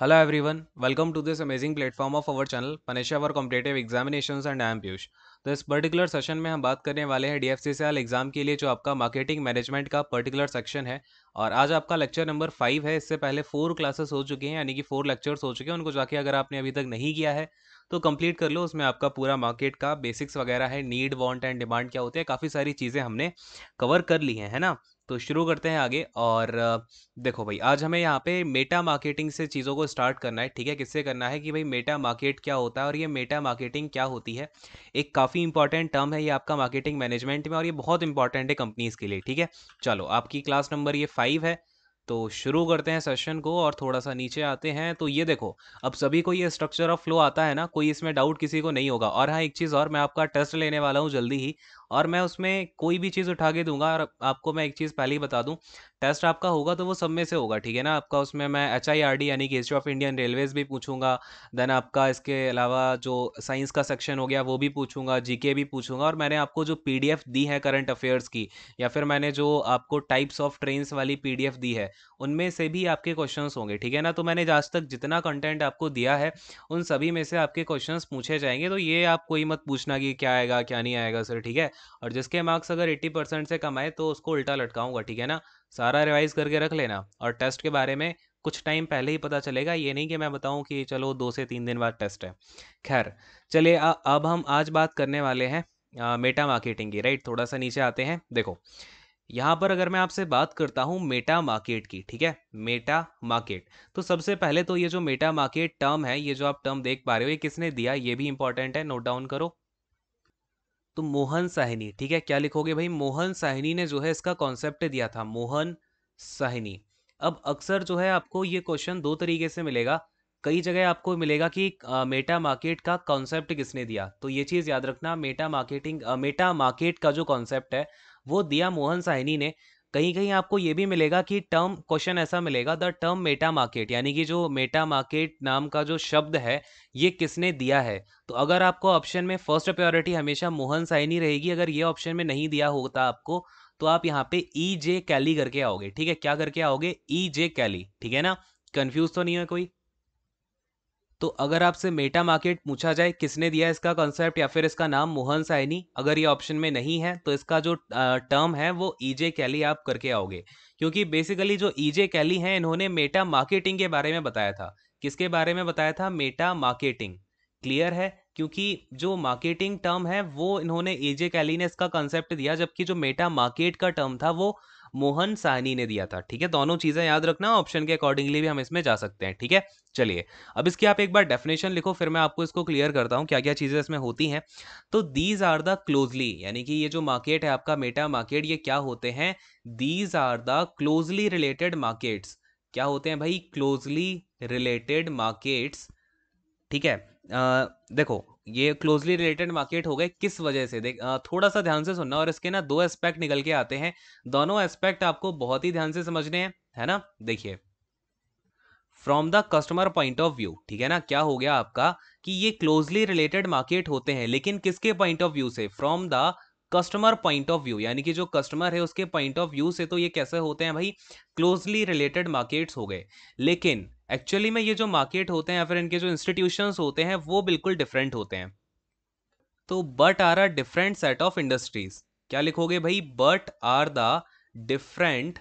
Hello everyone welcome to this amazing platform of our channel Panisha for competitive examination and I am तो इस particular session में हम बात करने वाले हैं डीएफसी सेल एग्जाम के लिए जो आपका मार्केटिंग मैनेजमेंट का पर्टिकुलर सेक्शन है और आज आपका लेक्चर नंबर फाइव है इससे पहले फोर क्लासेस हो चुके हैं यानी कि फोर लेक्चर्स हो चुके हैं उनको जाके अगर आपने अभी तक नहीं किया है तो कंप्लीट कर लो उसमें आपका पूरा मार्केट का बेसिक्स वगैरह है नीड वांट एंड डिमांड क्या होते हैं काफ़ी सारी चीज़ें हमने कवर कर ली हैं है ना तो शुरू करते हैं आगे और देखो भाई आज हमें यहाँ पे मेटा मार्केटिंग से चीज़ों को स्टार्ट करना है ठीक है किससे करना है कि भाई मेटा मार्केट क्या होता है और ये मेटा मार्केटिंग क्या होती है एक काफ़ी इंपॉर्टेंट टर्म है ये आपका मार्केटिंग मैनेजमेंट में और ये बहुत इंपॉर्टेंट है कंपनीज़ के लिए ठीक है चलो आपकी क्लास नंबर ये फाइव है तो शुरू करते हैं सेशन को और थोड़ा सा नीचे आते हैं तो ये देखो अब सभी को ये स्ट्रक्चर ऑफ फ्लो आता है ना कोई इसमें डाउट किसी को नहीं होगा और हाँ एक चीज़ और मैं आपका टेस्ट लेने वाला हूँ जल्दी ही और मैं उसमें कोई भी चीज़ उठा के दूंगा और आपको मैं एक चीज़ पहले ही बता दूं टेस्ट आपका होगा तो वो सब में से होगा ठीक है ना आपका उसमें मैं एच आई आर डी यानी कि हिस्ट्री ऑफ इंडियन रेलवेज़ भी पूछूंगा देन आपका इसके अलावा जो साइंस का सेक्शन हो गया वो भी पूछूंगा जी के भी पूछूंगा और मैंने आपको जो पी डी एफ दी है करंट अफेयर्स की या फिर मैंने जो आपको टाइप्स ऑफ ट्रेन्स वाली पी डी एफ दी है उनमें से भी आपके क्वेश्चन होंगे ठीक है ना तो मैंने आज तक जितना कंटेंट आपको दिया है उन सभी में से आपके क्वेश्चन पूछे जाएंगे तो ये आप कोई मत पूछना कि क्या आएगा क्या नहीं आएगा सर ठीक है और जिसके मार्क्स अगर एट्टी परसेंट से कम आए तो उसको उल्टा लटकाऊंगा ठीक है ना सारा रिवाइज करके रख लेना और टेस्ट के बारे में कुछ टाइम पहले ही पता चलेगा ये नहीं कि मैं बताऊं कि चलो दो से तीन दिन बाद टेस्ट है खैर चलिए अब हम आज बात करने वाले हैं मेटा मार्केटिंग की राइट थोड़ा सा नीचे आते हैं देखो यहाँ पर अगर मैं आपसे बात करता हूँ मेटा मार्केट की ठीक है मेटा मार्केट तो सबसे पहले तो ये जो मेटा मार्केट टर्म है ये जो आप टर्म देख पा रहे हो ये किसने दिया ये भी इंपॉर्टेंट है नोट डाउन करो तो मोहन साहिनी ठीक है क्या लिखोगे भाई मोहन साहिनी ने जो है इसका कॉन्सेप्ट दिया था मोहन साहिनी अब अक्सर जो है आपको ये क्वेश्चन दो तरीके से मिलेगा कई जगह आपको मिलेगा कि आ, मेटा मार्केट का कॉन्सेप्ट किसने दिया तो ये चीज़ याद रखना मेटा मार्केटिंग आ, मेटा मार्केट का जो कॉन्सेप्ट है वो दिया मोहन साहिनी ने कहीं कहीं आपको ये भी मिलेगा कि टर्म क्वेश्चन ऐसा मिलेगा द टर्म मेटा मार्केट यानी कि जो मेटा मार्केट नाम का जो शब्द है ये किसने दिया है तो अगर आपको ऑप्शन में फर्स्ट प्रायोरिटी हमेशा मोहन साइनी रहेगी अगर ये ऑप्शन में नहीं दिया होता आपको तो आप यहाँ पे ई जे कैली करके आओगे ठीक है क्या करके आओगे ई जे कैली ठीक है ना कन्फ्यूज तो नहीं है कोई तो अगर आपसे मेटा मार्केट पूछा जाए किसने दिया इसका कॉन्सेप्ट या फिर इसका नाम मोहन साइनी अगर ये ऑप्शन में नहीं है तो इसका जो टर्म है वो ईजे e कैली आप करके आओगे क्योंकि बेसिकली जो ईजे e कैली हैं इन्होंने मेटा मार्केटिंग के बारे में बताया था किसके बारे में बताया था मेटा मार्केटिंग क्लियर है क्योंकि जो मार्केटिंग टर्म है वो इन्होंने एजे कैली ने इसका कंसेप्ट दिया जबकि जो मेटा मार्केट का टर्म था वो मोहन साहनी ने दिया था ठीक है दोनों चीज़ें याद रखना ऑप्शन के अकॉर्डिंगली भी हम इसमें जा सकते हैं ठीक है चलिए अब इसकी आप एक बार डेफिनेशन लिखो फिर मैं आपको इसको क्लियर करता हूँ क्या क्या चीज़ें इसमें होती हैं तो दीज आर द क्लोजली यानी कि ये जो मार्केट है आपका मेटा मार्केट ये क्या होते हैं these are the closely related markets क्या होते हैं भाई क्लोजली रिलेटेड मार्केट्स ठीक है आ, देखो ये क्लोजली रिलेटेड मार्केट हो गए किस वजह से देख आ, थोड़ा सा ध्यान से सुनना और इसके ना दो एस्पेक्ट निकल के आते हैं दोनों एस्पेक्ट आपको बहुत ही ध्यान से समझने हैं है ना देखिए from the customer point of view ठीक है ना क्या हो गया आपका कि ये क्लोजली रिलेटेड मार्केट होते हैं लेकिन किसके पॉइंट ऑफ व्यू से from the customer point of view यानी कि जो कस्टमर है उसके पॉइंट ऑफ व्यू से तो ये कैसे होते हैं भाई क्लोजली रिलेटेड मार्केट्स हो गए लेकिन एक्चुअली में ये जो मार्केट होते हैं या फिर इनके जो इंस्टीट्यूशन होते हैं वो बिल्कुल डिफरेंट होते हैं तो but are are different set of industries क्या लिखोगे भाई but are the different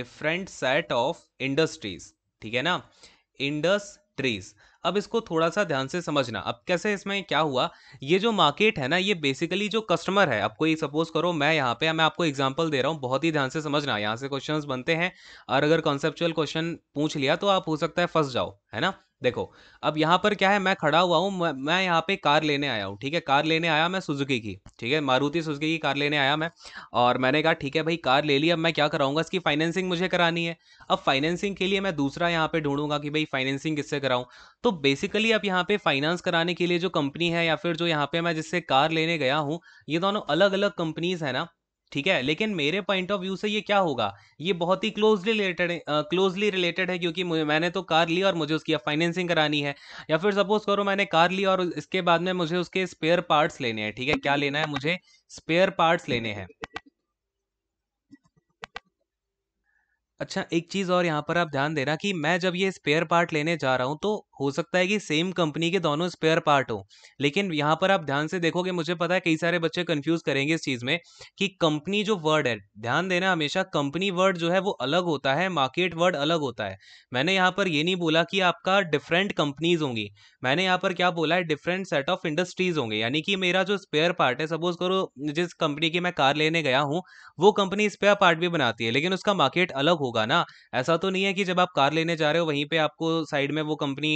different set of industries ठीक है ना इंडस्ट्रीज अब इसको थोड़ा सा ध्यान से समझना अब कैसे इसमें क्या हुआ ये जो मार्केट है ना ये बेसिकली जो कस्टमर है अब कोई सपोज करो मैं यहाँ पे मैं आपको एग्जाम्पल दे रहा हूँ बहुत ही ध्यान से समझना यहाँ से क्वेश्चन बनते हैं और अगर कॉन्सेप्चुअल क्वेश्चन पूछ लिया तो आप हो सकता है फंस जाओ है ना देखो अब यहाँ पर क्या है मैं खड़ा हुआ हूँ मैं, यहाँ पे कार लेने आया हूँ ठीक है कार लेने आया मैं सुजुकी की ठीक है मारुति सुजुकी की कार लेने आया मैं और मैंने कहा ठीक है भाई कार ले ली अब मैं क्या कराऊंगा इसकी फाइनेंसिंग मुझे करानी है अब फाइनेंसिंग के लिए मैं दूसरा यहाँ पे ढूंढूंगा कि भाई फाइनेंसिंग किससे कराऊँ तो बेसिकली अब यहाँ पे फाइनेंस कराने के लिए जो कंपनी है या फिर जो यहाँ पे मैं जिससे कार लेने गया हूँ ये दोनों अलग अलग कंपनीज है ना ठीक है लेकिन मेरे पॉइंट ऑफ व्यू से ये क्या होगा ये बहुत ही क्लोजली रिलेटेड क्लोजली रिलेटेड है क्योंकि मैंने तो कार ली और मुझे उसकी फाइनेंसिंग करानी है या फिर सपोज करो मैंने कार ली और इसके बाद में मुझे उसके स्पेयर पार्ट्स लेने हैं ठीक है क्या लेना है मुझे स्पेयर पार्ट्स लेने हैं अच्छा, एक चीज़ और यहाँ पर आप ध्यान देना कि मैं जब ये स्पेयर पार्ट लेने जा रहा हूँ, तो हो सकता है कि सेम कंपनी के दोनों स्पेयर पार्ट हों। लेकिन यहाँ पर आप ध्यान से देखोगे मुझे पता है कई सारे बच्चे कन्फ्यूज़ करेंगे इस चीज़ में कि कंपनी जो वर्ड है, ध्यान देना हमेशा कंपनी वर्ड जो है वो अलग होता है, मार्केट वर्ड अलग होता है। मैंने यहाँ पर ये नहीं बोला कि आपका डिफरेंट कंपनीज़ होंगी। मैंने यहाँ पर क्या बोला है डिफरेंट सेट ऑफ इंडस्ट्रीज़ होंगे, यानी कि मेरा जो स्पेयर पार्ट है सपोज़ करो जिस कंपनी की मैं कार लेने गया हूँ, वो कंपनी स्पेयर पार्ट भी बनाती है, लेकिन उसका मार्केट अलग होगा ना ऐसा तो नहीं है कि जब आप कार लेने जा रहे हो वहीं पे आपको साइड में वो company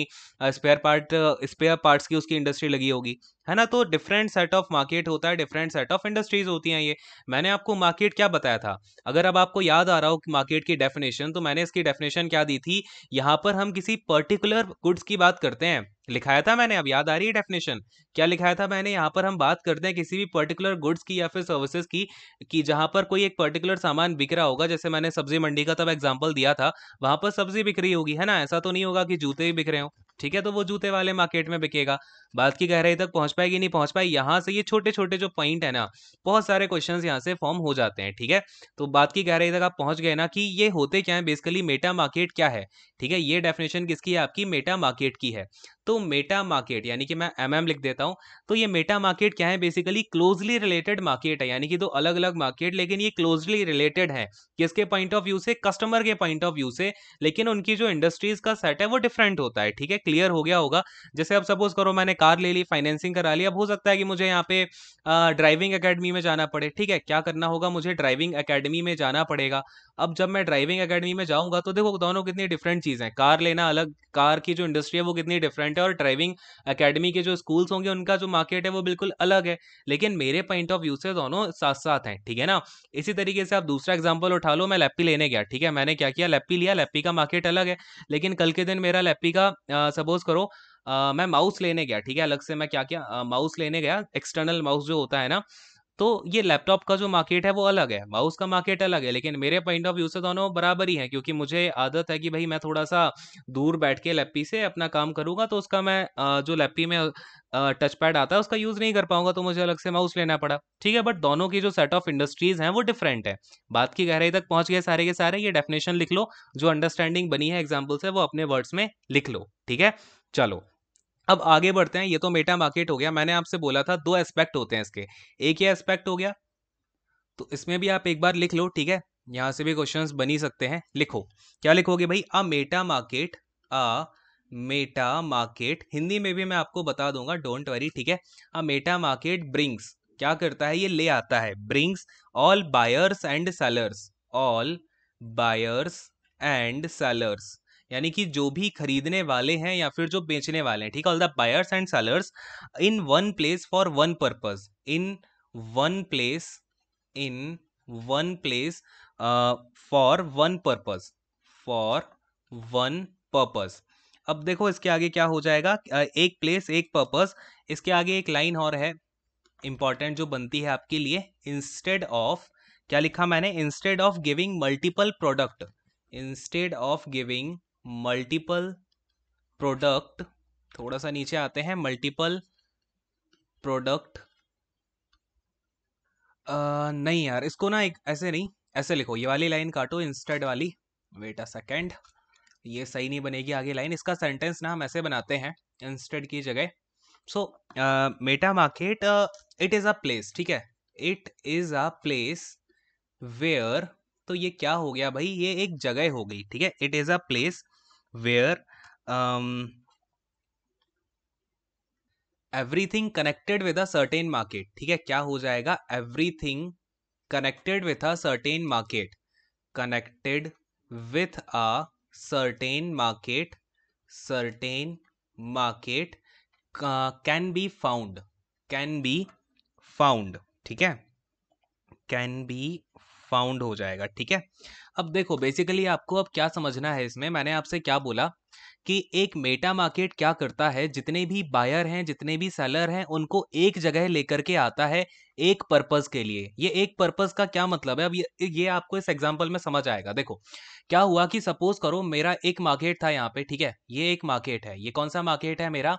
spare part spare parts की उसकी इंडस्ट्री लगी होगी है ना तो डिफरेंट सेट ऑफ मार्केट होता है डिफरेंट सेट ऑफ इंडस्ट्रीज होती हैं ये मैंने आपको मार्केट क्या बताया था अगर अब आपको याद आ रहा हो मार्केट की डेफिनेशन तो मैंने इसकी डेफिनेशन क्या दी थी यहाँ पर हम किसी पर्टिकुलर गुड्स की बात करते हैं लिखाया था मैंने अब याद आ रही है डेफिनेशन क्या लिखाया था मैंने यहाँ पर हम बात करते हैं किसी भी पर्टिकुलर गुड्स की या फिर सर्विसेज की कि जहाँ पर कोई एक पर्टिकुलर सामान बिक रहा होगा जैसे मैंने सब्जी मंडी का तब एग्जांपल दिया था वहाँ पर सब्जी बिक रही होगी है ना ऐसा तो नहीं होगा कि जूते ही बिक रहे हो ठीक है तो वो जूते वाले मार्केट में बिकेगा बात की गहराई तक पहुंच पाएगी नहीं पहुंच पाएगी यहाँ से ये छोटे छोटे जो पॉइंट है ना बहुत सारे क्वेश्चन यहाँ से फॉर्म हो जाते हैं ठीक है तो बात की गहराई तक आप पहुंच गए ना कि ये होते क्या है बेसिकली मेटा मार्केट क्या है ठीक है ये डेफिनेशन किसकी है आपकी मेटा मार्केट की है तो मेटा मार्केट यानी कि मैं एम mm लिख देता हूँ तो ये मेटा मार्केट क्या है बेसिकली क्लोजली रिलेटेड मार्केट है यानी कि दो अलग अलग मार्केट लेकिन ये क्लोजली रिलेटेड है किसके पॉइंट ऑफ व्यू से कस्टमर के पॉइंट ऑफ व्यू से लेकिन उनकी जो इंडस्ट्रीज का सेट है वो डिफरेंट होता है ठीक है क्लियर हो गया होगा जैसे अब सपोज करो मैंने कार ले ली फाइनेंसिंग करा ली अब हो सकता है कि मुझे यहाँ पे ड्राइविंग अकेडमी में जाना पड़े ठीक है क्या करना होगा मुझे ड्राइविंग अकेडमी में जाना पड़ेगा अब जब मैं ड्राइविंग अकेडमी में जाऊंगा तो देखो दोनों कितनी डिफरेंट चीज़ें कार लेना अलग कार की जो इंडस्ट्री है वो कितनी डिफरेंट पॉइंट है और ड्राइविंग अकेडमी के जो स्कूल्स होंगे उनका जो मार्केट है वो बिल्कुल अलग है लेकिन मेरे पॉइंट ऑफ व्यू से दोनों साथ साथ हैं ठीक है ना इसी तरीके से आप दूसरा एग्जाम्पल उठा लो मैं लैपी लेने गया ठीक है मैंने क्या किया लैपी लिया लैपी का मार्केट अलग है लेकिन कल के दिन मेरा लैपी का सपोज करो आ, मैं माउस लेने गया ठीक है अलग से मैं क्या क्या माउस लेने गया एक्सटर्नल माउस जो होता है ना तो ये लैपटॉप का जो मार्केट है वो अलग है माउस का मार्केट अलग है लेकिन मेरे पॉइंट ऑफ व्यू से दोनों बराबर ही है क्योंकि मुझे आदत है कि भाई मैं थोड़ा सा दूर बैठ के लैपी से अपना काम करूंगा तो उसका मैं जो लैपी में टच पैड आता है उसका यूज़ नहीं कर पाऊंगा तो मुझे अलग से माउस लेना पड़ा ठीक है बट दोनों की जो सेट ऑफ इंडस्ट्रीज हैं वो डिफरेंट है बात की गहराई तक पहुंच गए सारे के सारे ये डेफिनेशन लिख लो जो अंडरस्टैंडिंग बनी है एग्जाम्पल से वो अपने वर्ड्स में लिख लो ठीक है चलो अब आगे बढ़ते हैं ये तो मेटा मार्केट हो गया मैंने आपसे बोला था दो एस्पेक्ट होते हैं इसके एक ही एस्पेक्ट हो गया तो इसमें भी आप एक बार लिख लो ठीक है यहां से भी क्वेश्चंस बनी सकते हैं लिखो क्या लिखोगे भाई a meta market a meta market Hindi में भी मैं आपको बता दूंगा डोंट वरी ठीक है अ मेटा मार्केट ब्रिंग्स क्या करता है ये ले आता है brings all buyers and sellers all buyers and sellers यानी कि जो भी खरीदने वाले हैं या फिर जो बेचने वाले हैं ठीक है all the buyers and sellers in one place for one purpose in one place in one place for one purpose for one purpose अब देखो इसके आगे क्या हो जाएगा एक प्लेस एक पर्पज इसके आगे एक लाइन और है इंपॉर्टेंट जो बनती है आपके लिए इंस्टेड ऑफ क्या लिखा मैंने instead of giving multiple product instead of giving multiple product थोड़ा सा नीचे आते हैं मल्टीपल प्रोडक्ट नहीं यार इसको ना एक ऐसे नहीं ऐसे लिखो ये वाली लाइन काटो इंस्टेड वाली वेट अ सेकेंड ये सही नहीं बनेगी आगे लाइन इसका सेंटेंस ना हम ऐसे बनाते हैं इंस्टेड की जगह so meta market it is a place ठीक है it is a place where तो ये क्या हो गया भाई ये एक जगह हो गई ठीक है it is a place where um, everything connected with a certain market ठीक है क्या हो जाएगा everything connected with a certain market connected with a certain market certain market can be found can be found ठीक है can be found हो जाएगा ठीक है अब देखो बेसिकली आपको अब क्या समझना है इसमें मैंने आपसे क्या बोला कि एक मेटा मार्केट क्या करता है जितने भी बायर हैं जितने भी सेलर हैं उनको एक जगह लेकर के आता है एक पर्पस के लिए ये एक पर्पस का क्या मतलब है अब ये, ये आपको इस एग्जांपल में समझ आएगा देखो क्या हुआ कि सपोज करो मेरा एक मार्केट था यहाँ पे ठीक है ये एक मार्केट है ये कौन सा मार्केट है मेरा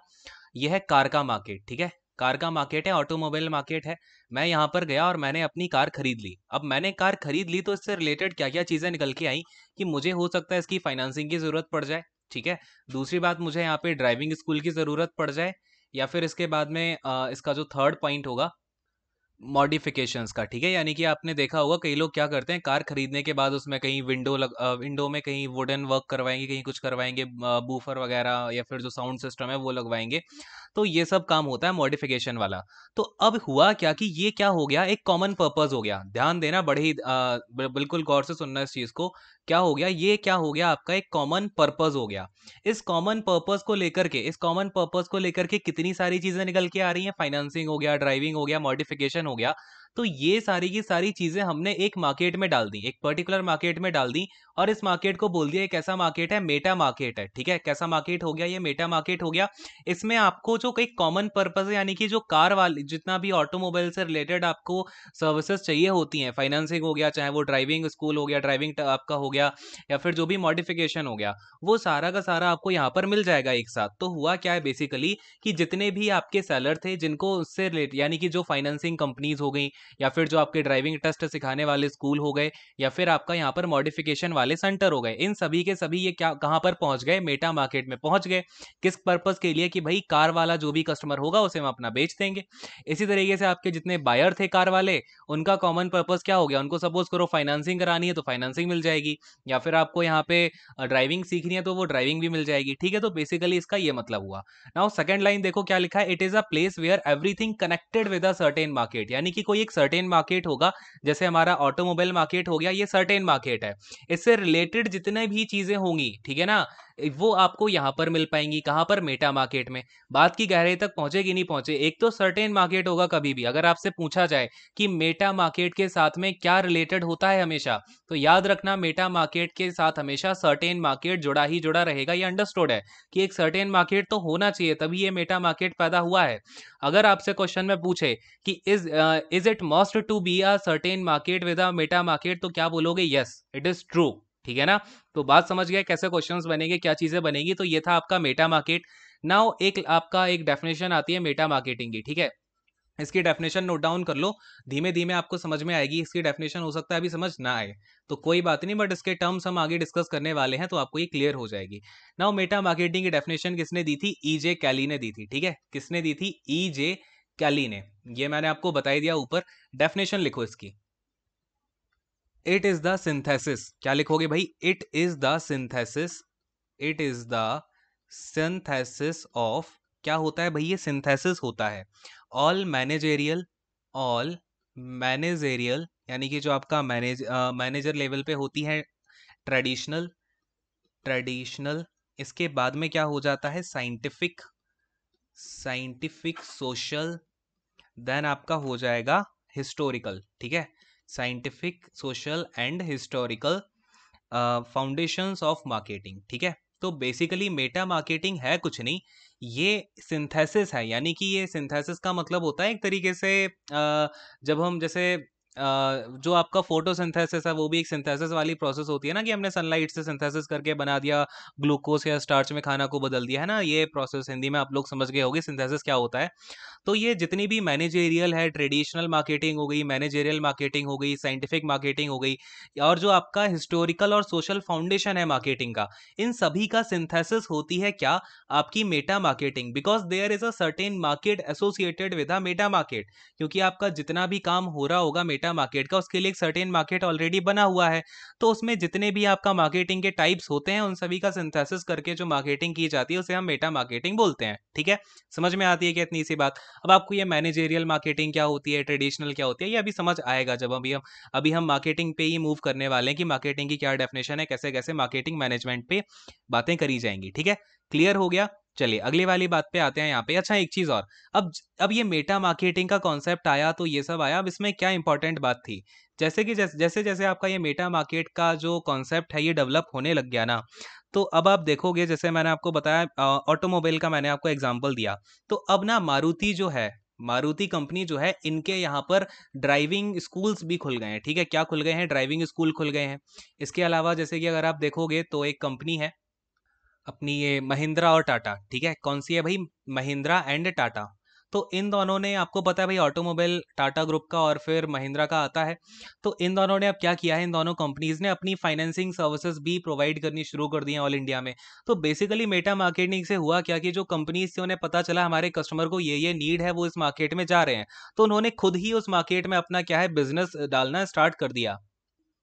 यह है कार का मार्केट ठीक है कार का मार्केट है ऑटोमोबाइल मार्केट है मैं यहाँ पर गया और मैंने अपनी कार खरीद ली अब मैंने कार खरीद ली तो इससे रिलेटेड क्या क्या चीज़ें निकल के आई कि मुझे हो सकता है इसकी फाइनेंसिंग की ज़रूरत पड़ जाए ठीक है दूसरी बात मुझे यहाँ पे ड्राइविंग स्कूल की ज़रूरत पड़ जाए या फिर इसके बाद में इसका जो थर्ड पॉइंट होगा मॉडिफिकेशंस का ठीक है यानी कि आपने देखा होगा कई लोग क्या करते हैं कार खरीदने के बाद उसमें कहीं विंडो लग विंडो में कहीं वुडन वर्क करवाएंगे कहीं कुछ करवाएंगे बूफर वगैरह या फिर जो साउंड सिस्टम है वो लगवाएंगे तो ये सब काम होता है मॉडिफिकेशन वाला तो अब हुआ क्या कि ये क्या हो गया एक कॉमन पर्पज हो गया ध्यान देना बड़े ही बिल्कुल गौर से सुनना इस चीज को क्या हो गया ये क्या हो गया आपका एक कॉमन पर्पज हो गया इस कॉमन पर्पज को लेकर के इस कॉमन पर्पज को लेकर के कितनी सारी चीजें निकल के आ रही हैं फाइनेंसिंग हो गया ड्राइविंग हो गया मॉडिफिकेशन हो गया तो ये सारी की सारी चीज़ें हमने एक मार्केट में डाल दी एक पर्टिकुलर मार्केट में डाल दी और इस मार्केट को बोल दिया एक ऐसा मार्केट है मेटा मार्केट है ठीक है कैसा मार्केट हो गया ये मेटा मार्केट हो गया इसमें आपको जो कई कॉमन पर्पज़ है यानी कि जो कार वाली जितना भी ऑटोमोबाइल से रिलेटेड आपको सर्विसेज चाहिए होती हैं फाइनेंसिंग हो गया चाहे वो ड्राइविंग स्कूल हो गया ड्राइविंग आपका हो गया या फिर जो भी मॉडिफिकेशन हो गया वो सारा का सारा आपको यहाँ पर मिल जाएगा एक साथ तो हुआ क्या है बेसिकली कि जितने भी आपके सेलर थे जिनको उससे रिलेटेड यानी कि जो फाइनेंसिंग कंपनीज हो गई या फिर जो आपके ड्राइविंग टेस्ट सिखाने वाले स्कूल हो गए या फिर आपका यहाँ पर मॉडिफिकेशन वाले सेंटर हो गए इन सभी के सभी ये क्या कहाँ पर पहुँच गए मेटा मार्केट में पहुँच गए किस पर्पज़ के लिए कि भाई कार वाला जो भी कस्टमर होगा उसे हम अपना बेच देंगे इसी तरीके से आपके जितने बायर थे कार वाले उनका कॉमन पर्पज़ क्या हो गया उनको सपोज करो फाइनेंसिंग करानी है तो फाइनेंसिंग मिल जाएगी या फिर आपको यहाँ पे ड्राइविंग सीखनी है तो वो ड्राइविंग भी मिल जाएगी ठीक है तो बेसिकली इसका ये मतलब हुआ नाउ सेकंड लाइन देखो क्या लिखा है it is a place where everything connected with a certain market यानी कि कोई एक सर्टेन मार्केट होगा जैसे हमारा ऑटोमोबाइल मार्केट हो गया ये सर्टेन मार्केट है इससे रिलेटेड जितने भी चीज़ें होंगी ठीक है ना वो आपको यहाँ पर मिल पाएंगी कहाँ पर मेटा मार्केट में बात की गहराई तक पहुँचेगी नहीं पहुंचे एक तो सर्टेन मार्केट होगा कभी भी अगर आपसे पूछा जाए कि मेटा मार्केट के साथ में क्या रिलेटेड होता है हमेशा तो याद रखना मेटा मार्केट के साथ हमेशा सर्टेन मार्केट जुड़ा ही जुड़ा रहेगा ये अंडरस्टोड है कि एक सर्टेन मार्केट तो होना चाहिए तभी ये मेटा मार्केट पैदा हुआ है अगर आपसे क्वेश्चन में पूछे कि is is it must to be a certain market with a meta market तो क्या बोलोगे यस इट इज ट्रू ठीक है ना तो बात समझ गया कैसे क्वेश्चंस बनेंगे क्या चीजें बनेंगी तो ये था आपका मेटा मार्केट नाउ एक आपका एक डेफिनेशन आती है मेटा मार्केटिंग की ठीक है इसकी डेफिनेशन नोट डाउन कर लो धीमे धीमे आपको समझ में आएगी इसकी डेफिनेशन हो सकता है अभी समझ ना आए तो कोई बात नहीं बट इसके टर्म्स हम आगे डिस्कस करने वाले हैं तो आपको ये क्लियर हो जाएगी नाउ मेटा मार्केटिंग की डेफिनेशन किसने दी थी ई जे कैली ने दी थी ठीक है किसने दी थी ई जे कैली ने ये मैंने आपको बताई दिया ऊपर डेफिनेशन लिखो इसकी इट इज द सिंथेसिस क्या लिखोगे भाई it is the synthesis it is the synthesis of क्या होता है भाई ये सिंथेसिस होता है ऑल मैनेजेरियल ऑल मैनेजेरियल यानी कि जो आपका मैनेज मैनेजर लेवल पे होती है ट्रेडिशनल ट्रेडिशनल इसके बाद में क्या हो जाता है साइंटिफिक साइंटिफिक सोशल देन आपका हो जाएगा हिस्टोरिकल ठीक है scientific social and historical foundations of marketing ठीक है तो बेसिकली मेटा मार्केटिंग है कुछ नहीं ये सिंथेसिस है यानी कि ये सिंथेसिस का मतलब होता है एक तरीके से जब हम जैसे जो आपका फोटोसिंथेसिस है वो भी एक सिंथेसिस वाली प्रोसेस होती है ना कि हमने सनलाइट से सिंथेसिस करके बना दिया ग्लूकोज या स्टार्च में खाना को बदल दिया है ना ये प्रोसेस हिंदी में आप लोग समझ गए होगी सिंथेसिस क्या होता है तो ये जितनी भी मैनेजेरियल है ट्रेडिशनल मार्केटिंग हो गई मैनेजेरियल मार्केटिंग हो गई साइंटिफिक मार्केटिंग हो गई और जो आपका हिस्टोरिकल और सोशल फाउंडेशन है मार्केटिंग का इन सभी का सिंथेसिस होती है क्या आपकी meta marketing because there is a certain market associated with a meta market क्योंकि आपका जितना भी काम हो रहा होगा मेटा मार्केट का उसके लिए एक सर्टेन मार्केट ऑलरेडी बना हुआ है तो उसमें जितने भी आपका मार्केटिंग के टाइप्स होते हैं उन सभी का सिंथेसिस करके जो मार्केटिंग की जाती है उसे हम मेटा मार्केटिंग बोलते हैं ठीक है समझ में आती है कि इतनी सी बात अब आपको ये मैनेजेरियल मार्केटिंग क्या होती है ट्रेडिशनल क्या होती है ये अभी समझ आएगा जब अभी हम अभी हम मार्केटिंग पे ही मूव करने वाले हैं कि मार्केटिंग की क्या डेफिनेशन है कैसे कैसे मार्केटिंग मैनेजमेंट पे बातें करी जाएंगी ठीक है क्लियर हो गया चलिए अगली वाली बात पे आते हैं यहाँ पे अच्छा एक चीज और अब अब ये मेटा मार्केटिंग का कॉन्सेप्ट आया तो ये सब आया अब इसमें क्या इंपॉर्टेंट बात थी जैसे कि जैसे जैसे जैसे आपका ये मेटा मार्केट का जो कॉन्सेप्ट है ये डेवलप होने लग गया ना तो अब आप देखोगे जैसे मैंने आपको बताया ऑटोमोबाइल का मैंने आपको एग्जाम्पल दिया तो अब ना मारुति जो है मारुति कंपनी जो है इनके यहाँ पर ड्राइविंग स्कूल्स भी खुल गए हैं ठीक है क्या खुल गए हैं ड्राइविंग स्कूल खुल गए हैं इसके अलावा जैसे कि अगर आप देखोगे तो एक कंपनी है अपनी ये महिंद्रा और टाटा ठीक है कौन सी है भाई महिंद्रा एंड टाटा तो इन दोनों ने आपको पता है भाई ऑटोमोबाइल टाटा ग्रुप का और फिर महिंद्रा का आता है तो इन दोनों ने अब क्या किया है इन दोनों कंपनीज ने अपनी फाइनेंसिंग सर्विसेज भी प्रोवाइड करनी शुरू कर दी है ऑल इंडिया में तो बेसिकली मेटा मार्केटिंग से हुआ क्या कि जो कंपनीज थी उन्हें पता चला हमारे कस्टमर को ये ये नीड है वो इस मार्केट में जा रहे हैं तो उन्होंने खुद ही उस मार्केट में अपना क्या है बिजनेस डालना स्टार्ट कर दिया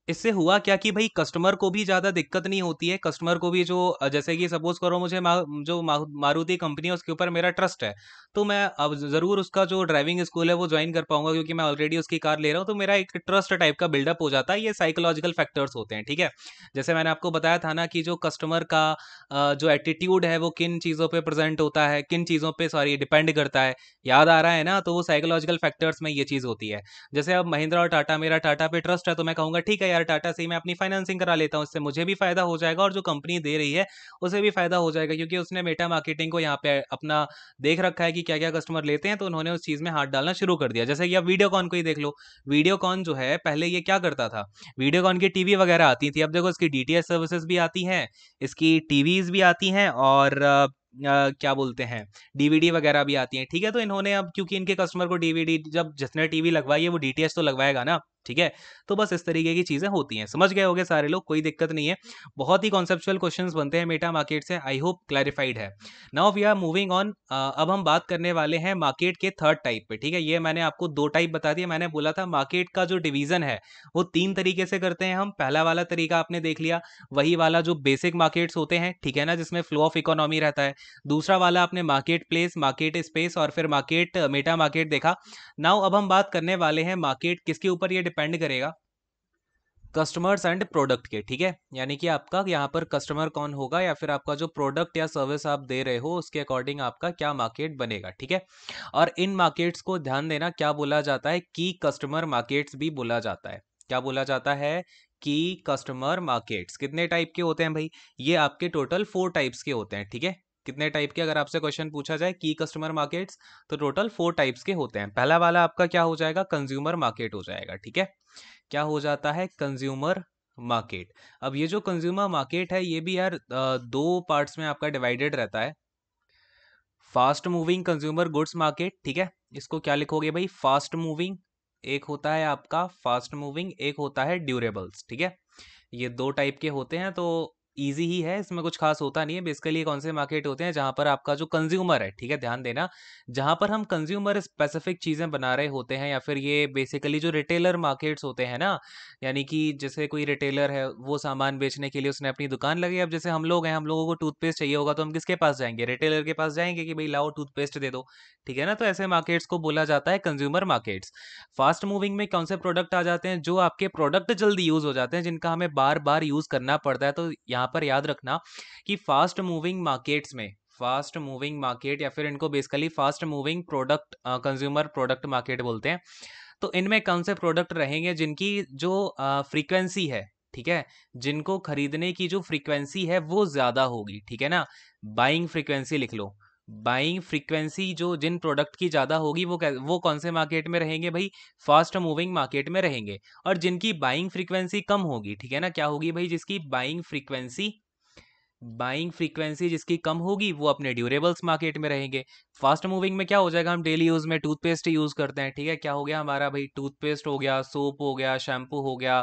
इससे हुआ क्या कि भाई कस्टमर को भी ज़्यादा दिक्कत नहीं होती है कस्टमर को भी जो जैसे कि सपोज करो मुझे मा, जो मारुति कंपनी है उसके ऊपर मेरा ट्रस्ट है तो मैं अब ज़रूर उसका जो ड्राइविंग स्कूल है वो ज्वाइन कर पाऊंगा क्योंकि मैं ऑलरेडी उसकी कार ले रहा हूँ तो मेरा एक ट्रस्ट टाइप का बिल्डअप हो जाता है ये साइकोलॉजिकल फैक्टर्स होते हैं ठीक है जैसे मैंने आपको बताया था ना कि जो कस्टमर का जो एटीट्यूड है वो किन चीज़ों पर प्रजेंट होता है किन चीज़ों पर सॉरी डिपेंड करता है याद आ रहा है ना तो वो साइकोलॉजिकल फैक्टर्स में ये चीज़ होती है जैसे अब महिंद्रा और टाटा मेरा टाटा पे ट्रस्ट है तो मैं कहूँगा ठीक है यार टाटा सी मैं अपनी फाइनेंसिंग करा लेता हूँ उससे मुझे भी फायदा हो जाएगा और जो कंपनी दे रही है उसे भी फायदा हो जाएगा क्योंकि उसने मेटा मार्केटिंग को यहाँ पे अपना देख रखा है कि क्या क्या कस्टमर लेते हैं तो उन्होंने उस चीज़ में हाथ डालना शुरू कर दिया जैसे कि आप वीडियोकॉन को ही देख लो वीडियोकॉन जो है पहले ये क्या करता था वीडियोकॉन की टीवी वगैरह आती थी अब देखो इसकी डी सर्विसेज भी आती हैं इसकी टी भी आती हैं और Uh, क्या बोलते हैं डीवीडी वगैरह भी आती हैं ठीक है तो इन्होंने अब क्योंकि इनके कस्टमर को डीवीडी जब जिसने टीवी लगवाई है वो डीटीएस तो लगवाएगा ना ठीक है तो बस इस तरीके की चीज़ें होती हैं समझ गए होगे सारे लोग कोई दिक्कत नहीं है बहुत ही कॉन्सेप्चुअल क्वेश्चन बनते हैं मेटा मार्केट से आई होप क्लैरिफाइड है now we are moving on अब हम बात करने वाले हैं मार्केट के थर्ड टाइप पे ठीक है ये मैंने आपको दो टाइप बता दिया मैंने बोला था मार्केट का जो डिवीजन है वो तीन तरीके से करते हैं हम पहला वाला तरीका आपने देख लिया वही वाला जो बेसिक मार्केट्स होते हैं ठीक है ना जिसमें फ्लो ऑफ इकोनॉमी रहता है दूसरा वाला आपने मार्केट प्लेस मार्केट स्पेस और फिर मार्केट मेटा मार्केट देखा नाउ अब हम बात करने वाले हैं मार्केट किसके ऊपर ये डिपेंड करेगा कस्टमर्स एंड प्रोडक्ट के ठीक है यानी कि आपका यहाँ पर कस्टमर कौन होगा या फिर आपका जो प्रोडक्ट या सर्विस आप दे रहे हो उसके अकॉर्डिंग आपका क्या मार्केट बनेगा ठीक है और इन मार्केट्स को ध्यान देना क्या बोला जाता है की कस्टमर मार्केट्स भी बोला जाता है क्या बोला जाता है की कस्टमर मार्केट्स कितने टाइप के होते हैं भाई ये आपके टोटल फोर टाइप्स के होते हैं ठीक है कितने टाइप के अगर आपसे क्वेश्चन पूछा जाए की कस्टमर मार्केट्स तो टोटल फोर टाइप्स के होते हैं पहला वाला आपका क्या हो जाएगा कंज्यूमर मार्केट हो जाएगा ठीक है क्या हो जाता है कंज्यूमर मार्केट अब ये जो कंज्यूमर मार्केट है ये भी यार दो पार्ट्स में आपका डिवाइडेड रहता है fast moving consumer goods market ठीक है इसको क्या लिखोगे भाई फास्ट मूविंग एक होता है आपका फास्ट मूविंग एक होता है ड्यूरेबल्स ठीक है ये दो टाइप के होते हैं तो ईजी ही है इसमें कुछ खास होता नहीं है बेसिकली कौन से मार्केट होते हैं जहाँ पर आपका जो कंज्यूमर है ठीक है ध्यान देना जहाँ पर हम कंज्यूमर स्पेसिफिक चीज़ें बना रहे होते हैं या फिर ये बेसिकली जो रिटेलर मार्केट्स होते हैं ना यानी कि जैसे कोई रिटेलर है वो सामान बेचने के लिए उसने अपनी दुकान लगी अब जैसे हम लोग हैं हम लोगों को टूथपेस्ट चाहिए होगा तो हम किसके पास जाएंगे रिटेलर के पास जाएंगे कि भाई लाओ टूथपेस्ट दे दो ठीक है ना तो ऐसे मार्केट्स को बोला जाता है कंज्यूमर मार्केट्स फास्ट मूविंग में कौन से प्रोडक्ट आ जाते हैं जो आपके प्रोडक्ट जल्दी यूज़ हो जाते हैं जिनका हमें बार बार यूज़ करना पड़ता है तो यहाँ यहाँ पर याद रखना कि फास्ट मूविंग मार्केट्स में फास्ट मूविंग मार्केट या फिर इनको basically fast moving product consumer product market बोलते हैं तो इनमें कौन से प्रोडक्ट रहेंगे जिनकी जो फ्रीक्वेंसी है ठीक है जिनको खरीदने की जो फ्रीक्वेंसी है वो ज़्यादा होगी ठीक है ना बाइंग फ्रीक्वेंसी लिख लो बाइंग फ्रीक्वेंसी जो जिन प्रोडक्ट की ज़्यादा होगी वो वो कौन से मार्केट में रहेंगे भाई फास्ट मूविंग मार्केट में रहेंगे और जिनकी बाइंग फ्रीक्वेंसी कम होगी ठीक है ना क्या होगी भाई जिसकी बाइंग फ्रीक्वेंसी बाइंग फ्रीक्वेंसी जिसकी कम होगी वो अपने ड्यूरेबल्स मार्केट में रहेंगे फास्ट मूविंग में क्या हो जाएगा हम डेली यूज़ में टूथपेस्ट यूज़ करते हैं ठीक है क्या हो गया हमारा भाई टूथपेस्ट हो गया सोप हो गया शैम्पू हो गया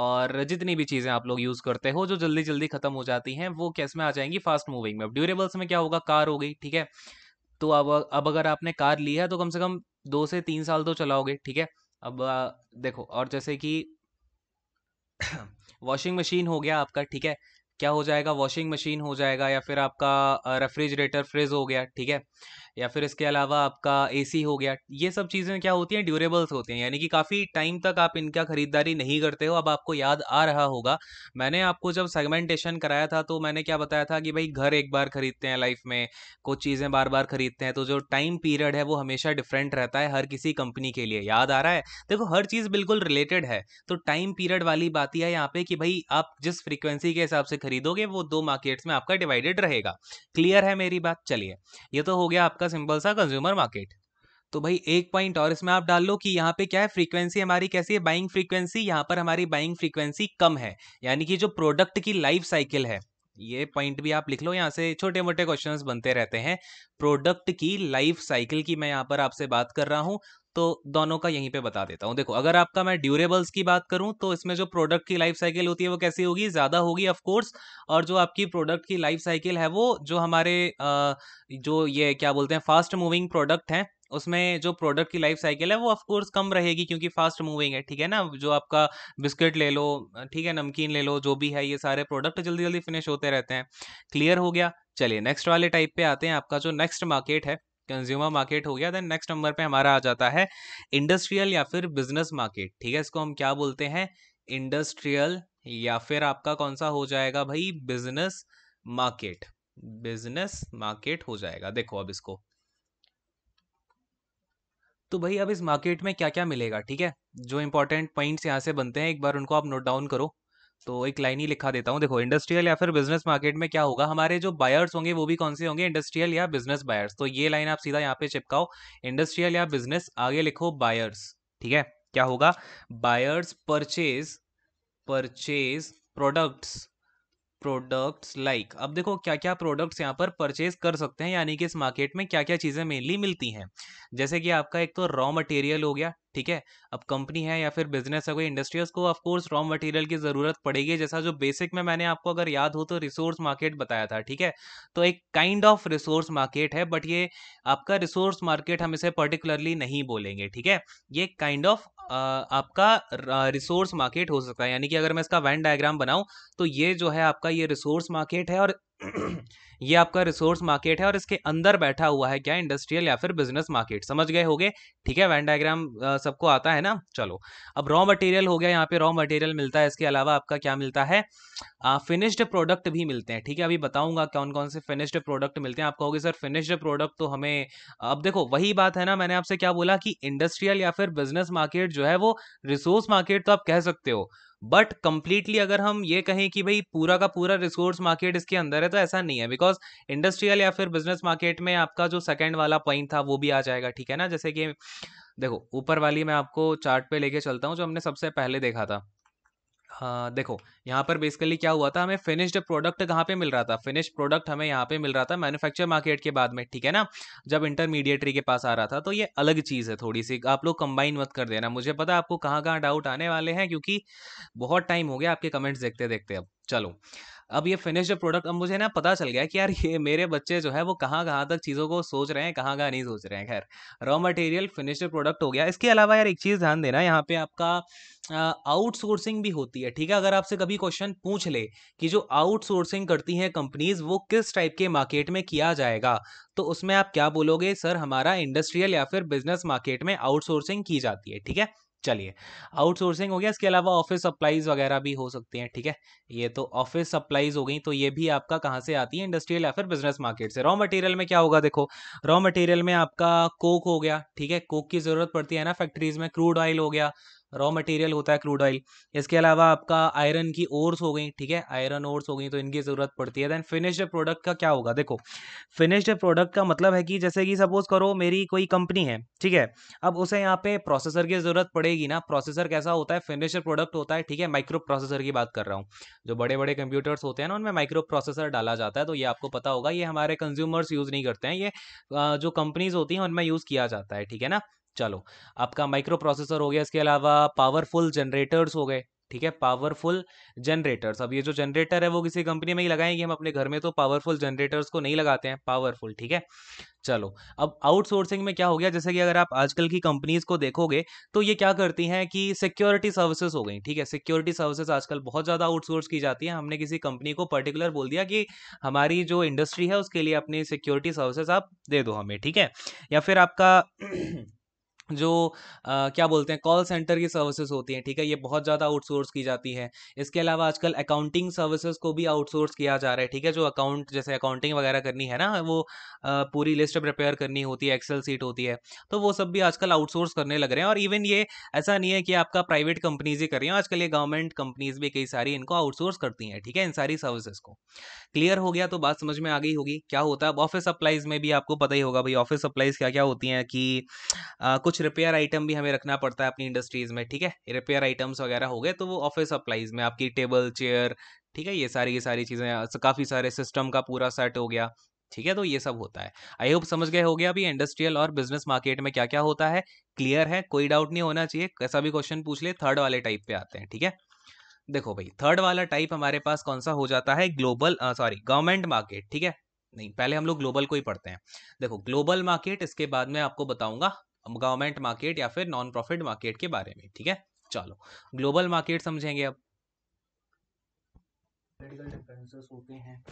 और जितनी भी चीज़ें आप लोग यूज़ करते हो जो जल्दी जल्दी खत्म हो जाती हैं वो कैस में आ जाएंगी फास्ट मूविंग में अब ड्यूरेबल्स में क्या होगा कार हो गई ठीक है तो अब अब अगर आपने कार ली है तो कम से कम दो से तीन साल तो चलाओगे ठीक है अब देखो और जैसे कि वॉशिंग मशीन हो गया आपका ठीक है क्या हो जाएगा वॉशिंग मशीन हो जाएगा या फिर आपका रेफ्रिजरेटर फ्रिज हो गया ठीक है या फिर इसके अलावा आपका ए हो गया ये सब चीज़ें क्या होती हैं ड्यूरेबल्स होते हैं यानी कि काफ़ी टाइम तक आप इनका ख़रीदारी नहीं करते हो अब आपको याद आ रहा होगा मैंने आपको जब सेगमेंटेशन कराया था तो मैंने क्या बताया था कि भाई घर एक बार ख़रीदते हैं लाइफ में कुछ चीज़ें बार बार ख़रीदते हैं तो जो टाइम पीरियड है वो हमेशा डिफरेंट रहता है हर किसी कंपनी के लिए याद आ रहा है देखो हर चीज़ बिल्कुल रिलेटेड है तो टाइम पीरियड वाली बात ही है यहाँ पे कि भाई आप जिस फ्रीक्वेंसी के हिसाब से खरीदोगे वो दो मार्केट्स में आपका डिवाइडेड रहेगा क्लियर है मेरी बात चलिए ये तो हो गया आपका का सिंपल सा कंज्यूमर मार्केट तो भाई एक पॉइंट और इसमें आप डाल लो कि यहाँ पे क्या है फ्रीक्वेंसी हमारी कैसी है बाइंग फ्रीक्वेंसी यहाँ पर हमारी बाइंग फ्रीक्वेंसी कम है यानी कि जो प्रोडक्ट की लाइफ साइकिल है ये पॉइंट भी आप लिख लो यहाँ से छोटे मोटे क्वेश्चंस बनते रहते हैं प्रोडक्ट की लाइफ साइकिल की मैं यहाँ पर आपसे बात कर रहा हूँ तो दोनों का यहीं पे बता देता हूँ देखो अगर आपका मैं ड्यूरेबल्स की बात करूँ तो इसमें जो प्रोडक्ट की लाइफ साइकिल होती है वो कैसी होगी ज़्यादा होगी ऑफकोर्स और जो आपकी प्रोडक्ट की लाइफ साइकिल है वो जो हमारे जो ये क्या बोलते हैं फास्ट मूविंग प्रोडक्ट हैं उसमें जो प्रोडक्ट की लाइफ साइकिल है वो ऑफकोर्स कम रहेगी क्योंकि फास्ट मूविंग है ठीक है ना जो आपका बिस्किट ले लो ठीक है नमकीन ले लो जो भी है ये सारे प्रोडक्ट जल्दी जल्दी फिनिश होते रहते हैं क्लियर हो गया चलिए नेक्स्ट वाले टाइप पे आते हैं आपका जो नेक्स्ट मार्केट है कंज्यूमर मार्केट हो गया देन नेक्स्ट नंबर पे हमारा आ जाता है इंडस्ट्रियल या फिर बिजनेस मार्केट ठीक है इसको हम क्या बोलते हैं इंडस्ट्रियल या फिर आपका कौन सा हो जाएगा भाई बिजनेस मार्केट बिजनेस मार्केट हो जाएगा देखो अब इसको तो भाई अब इस मार्केट में क्या क्या मिलेगा ठीक है जो इंपॉर्टेंट पॉइंट्स यहां से बनते हैं एक बार उनको आप नोट डाउन करो तो एक लाइन ही लिखा देता हूँ देखो इंडस्ट्रियल या फिर बिजनेस मार्केट में क्या होगा हमारे जो बायर्स होंगे वो भी कौन से होंगे इंडस्ट्रियल या बिजनेस बायर्स तो ये लाइन आप सीधा यहाँ पे चिपकाओ इंडस्ट्रियल या बिजनेस आगे लिखो बायर्स ठीक है क्या होगा buyers purchase purchase products products like अब देखो क्या क्या प्रोडक्ट्स यहाँ पर परचेज कर सकते हैं यानी कि इस मार्केट में क्या क्या चीज़ें मेनली मिलती हैं जैसे कि आपका एक तो रॉ मटेरियल हो गया ठीक है अब कंपनी है या फिर बिजनेस है कोई इंडस्ट्री उसको ऑफकोर्स रॉ मटेरियल की ज़रूरत पड़ेगी जैसा जो बेसिक में मैंने आपको अगर याद हो तो रिसोर्स मार्केट बताया था ठीक है तो एक काइंड ऑफ रिसोर्स मार्केट है बट ये आपका रिसोर्स मार्केट हम इसे पर्टिकुलरली नहीं बोलेंगे ठीक है ये काइंड ऑफ आपका रिसोर्स मार्केट हो सकता है यानी कि अगर मैं इसका वैन डायग्राम बनाऊं तो ये जो है आपका ये रिसोर्स मार्केट है और ये आपका रिसोर्स मार्केट है और इसके अंदर बैठा हुआ है क्या इंडस्ट्रियल या फिर बिजनेस मार्केट समझ गए होगे ठीक है वैन डायग्राम सबको आता है ना चलो अब रॉ मटेरियल हो गया यहाँ पे रॉ मटेरियल मिलता है इसके अलावा आपका क्या मिलता है फिनिश्ड प्रोडक्ट भी मिलते हैं ठीक है अभी बताऊंगा कौन कौन से फिनिश्ड प्रोडक्ट मिलते हैं आप कहोगे सर फिनिश्ड प्रोडक्ट तो हमें अब देखो वही बात है ना मैंने आपसे क्या बोला कि इंडस्ट्रियल या फिर बिजनेस मार्केट जो है वो रिसोर्स मार्केट तो आप कह सकते हो बट कंप्लीटली अगर हम ये कहें कि भाई पूरा का पूरा रिसोर्स मार्केट इसके अंदर है तो ऐसा नहीं है बिकॉज इंडस्ट्रियल या फिर बिजनेस मार्केट में आपका जो सेकेंड वाला पॉइंट था वो भी आ जाएगा ठीक है ना जैसे कि देखो ऊपर वाली मैं आपको चार्ट पे लेके चलता हूँ जो हमने सबसे पहले देखा था आ, हाँ, देखो यहाँ पर बेसिकली क्या हुआ था हमें फिनिश्ड प्रोडक्ट कहाँ पे मिल रहा था फिनिश्ड प्रोडक्ट हमें यहाँ पे मिल रहा था मैन्युफैक्चर मार्केट के बाद में ठीक है ना जब इंटरमीडिएटरी के पास आ रहा था तो ये अलग चीज़ है थोड़ी सी आप लोग कंबाइन मत कर देना मुझे पता आपको कहाँ कहाँ डाउट आने वाले हैं क्योंकि बहुत टाइम हो गया आपके कमेंट्स देखते देखते अब चलो अब ये फिनिश प्रोडक्ट अब मुझे ना पता चल गया कि यार ये मेरे बच्चे जो है वो कहाँ कहाँ तक चीज़ों को सोच रहे हैं कहाँ कहाँ नहीं सोच रहे हैं खैर रॉ मटेरियल फिनिश प्रोडक्ट हो गया इसके अलावा यार एक चीज़ ध्यान देना यहाँ पे आपका आउटसोर्सिंग भी होती है ठीक है अगर आपसे कभी क्वेश्चन पूछ ले कि जो आउटसोर्सिंग करती हैं कंपनीज वो किस टाइप के मार्केट में किया जाएगा तो उसमें आप क्या बोलोगे सर हमारा इंडस्ट्रियल या फिर बिजनेस मार्केट में आउटसोर्सिंग की जाती है ठीक है चलिए आउटसोर्सिंग हो गया इसके अलावा ऑफिस सप्लाईज वगैरह भी हो सकती हैं ठीक है ये तो ऑफिस सप्लाईज हो गई तो ये भी आपका कहाँ से आती है इंडस्ट्रियल या फिर बिजनेस मार्केट से रॉ मटेरियल में क्या होगा देखो रॉ मटेरियल में आपका कोक हो गया ठीक है कोक की ज़रूरत पड़ती है ना फैक्ट्रीज में क्रूड ऑयल हो गया रॉ मटेरियल होता है क्रूड ऑयल इसके अलावा आपका आयरन की ओर्स हो गई ठीक है आयरन ओर्स हो गई तो इनकी ज़रूरत पड़ती है देन फिनिश्ड प्रोडक्ट का क्या होगा देखो फिनिश्ड प्रोडक्ट का मतलब है कि जैसे कि सपोज करो मेरी कोई कंपनी है ठीक है अब उसे यहाँ पे प्रोसेसर की ज़रूरत पड़ेगी ना प्रोसेसर कैसा होता है फिनिश्ड प्रोडक्ट होता है ठीक है माइक्रो प्रोसेसर की बात कर रहा हूँ जो बड़े बड़े कंप्यूटर्स होते हैं ना उनमें माइक्रो प्रोसेसर डाला जाता है तो ये आपको पता होगा ये हमारे कंज्यूमर्स यूज़ नहीं करते हैं ये जो कंपनीज होती हैं उनमें यूज़ किया जाता है ठीक है ना चलो आपका माइक्रो प्रोसेसर हो गया इसके अलावा पावरफुल जनरेटर्स हो गए ठीक है पावरफुल जनरेटर्स अब ये जो जनरेटर है वो किसी कंपनी में ही लगाएंगे हम अपने घर में तो पावरफुल जनरेटर्स को नहीं लगाते हैं पावरफुल ठीक है चलो अब आउटसोर्सिंग में क्या हो गया जैसे कि अगर आप आजकल की कंपनीज को देखोगे तो ये क्या करती हैं कि सिक्योरिटी सर्विसेज हो गई ठीक है सिक्योरिटी सर्विसेज आजकल बहुत ज़्यादा आउटसोर्स की जाती है हमने किसी कंपनी को पर्टिकुलर बोल दिया कि हमारी जो इंडस्ट्री है उसके लिए अपनी सिक्योरिटी सर्विसेज आप दे दो हमें ठीक है या फिर आपका जो आ, क्या बोलते हैं कॉल सेंटर की सर्विसेज होती हैं ठीक है ये बहुत ज़्यादा आउटसोर्स की जाती है इसके अलावा आजकल अकाउंटिंग सर्विसेज को भी आउटसोर्स किया जा रहा है ठीक है जो अकाउंट जैसे अकाउंटिंग वगैरह करनी है ना वो आ, पूरी लिस्ट प्रिपेयर करनी होती है एक्सेल सीट होती है तो वो सब भी आजकल आउटसोर्स करने लग रहे हैं और इवन ये ऐसा नहीं है कि आपका प्राइवेट कंपनीज ही कर रही हैं आजकल ये गवर्नमेंट कंपनीज भी कई सारी इनको आउटसोर्स करती हैं ठीक है इन सारी सर्विसेज को क्लियर हो गया तो बात समझ में आ गई होगी क्या होता है ऑफिस अप्लाइज़ में भी आपको पता ही होगा भाई ऑफिस अप्लाइज़ क्या क्या होती हैं कि कुछ कुछ रिपेयर आइटम भी हमें रखना पड़ता है अपनी इंडस्ट्रीज में ठीक है रिपेयर आइटम्स वगैरह हो गए तो वो ऑफिस सप्लाईज में आपकी टेबल चेयर ठीक है ये सारी ये सारी चीज़ें काफ़ी सारे सिस्टम का पूरा सेट हो गया ठीक है तो ये सब होता है आई होप समझ गए हो गया अभी इंडस्ट्रियल और बिजनेस मार्केट में क्या क्या होता है क्लियर है कोई डाउट नहीं होना चाहिए कैसा भी क्वेश्चन पूछ ले थर्ड वाले टाइप पे आते हैं ठीक है देखो भाई थर्ड वाला टाइप हमारे पास कौन सा हो जाता है ग्लोबल सॉरी गवर्नमेंट मार्केट ठीक है नहीं पहले हम लोग ग्लोबल को ही पढ़ते हैं देखो ग्लोबल मार्केट इसके बाद में आपको बताऊंगा गवर्नमेंट मार्केट या फिर नॉन प्रॉफिट मार्केट के बारे में ठीक है चलो ग्लोबल मार्केट समझेंगे अब होते हैं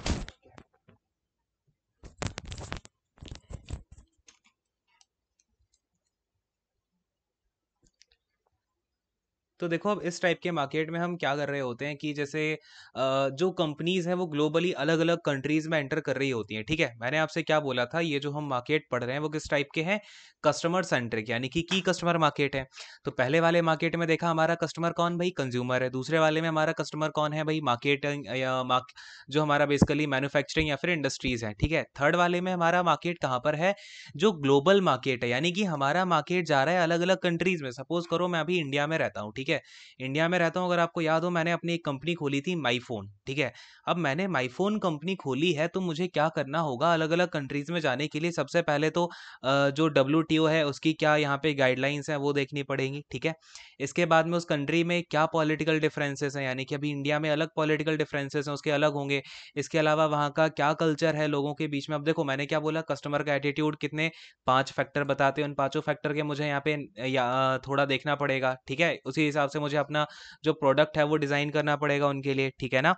तो देखो अब इस टाइप के मार्केट में हम क्या कर रहे होते हैं कि जैसे जो कंपनीज हैं वो ग्लोबली अलग अलग कंट्रीज में एंटर कर रही होती हैं ठीक है मैंने आपसे क्या बोला था ये जो हम मार्केट पढ़ रहे हैं वो किस टाइप के हैं कस्टमर सेंट्रिक यानी कि की कस्टमर मार्केट है तो पहले वाले मार्केट में देखा हमारा कस्टमर कौन भाई कंज्यूमर है दूसरे वाले में हमारा कस्टमर कौन है भाई मार्केट या मार्क जो हमारा बेसिकली मैन्युफैक्चरिंग या फिर इंडस्ट्रीज है ठीक है थर्ड वाले में हमारा मार्केट कहाँ पर है जो ग्लोबल मार्केट है यानी कि हमारा मार्केट जा रहा है अलग अलग कंट्रीज में सपोज करो मैं अभी इंडिया में रहता हूँ ठीक है है इंडिया में रहता हूँ अगर आपको याद हो मैंने अपनी एक कंपनी खोली थी माई फोन ठीक है अब मैंने माई फोन कंपनी खोली है तो मुझे क्या करना होगा अलग अलग कंट्रीज में जाने के लिए सबसे पहले तो जो डब्ल्यू है उसकी क्या यहाँ पे गाइडलाइंस है वो देखनी पड़ेगी ठीक है इसके बाद में उस कंट्री में क्या पॉलिटिकल डिफरेंसेस हैं यानी कि अभी इंडिया में अलग पॉलिटिकल डिफरेंसेस हैं उसके अलग होंगे इसके अलावा वहाँ का क्या कल्चर है लोगों के बीच में अब देखो मैंने क्या बोला कस्टमर का एटीट्यूड कितने पांच फैक्टर बताते हैं उन पांचों फैक्टर के मुझे यहाँ पे थोड़ा देखना पड़ेगा ठीक है उसी हिसाब हिसाब से मुझे अपना जो प्रोडक्ट है वो डिज़ाइन करना पड़ेगा उनके लिए ठीक है ना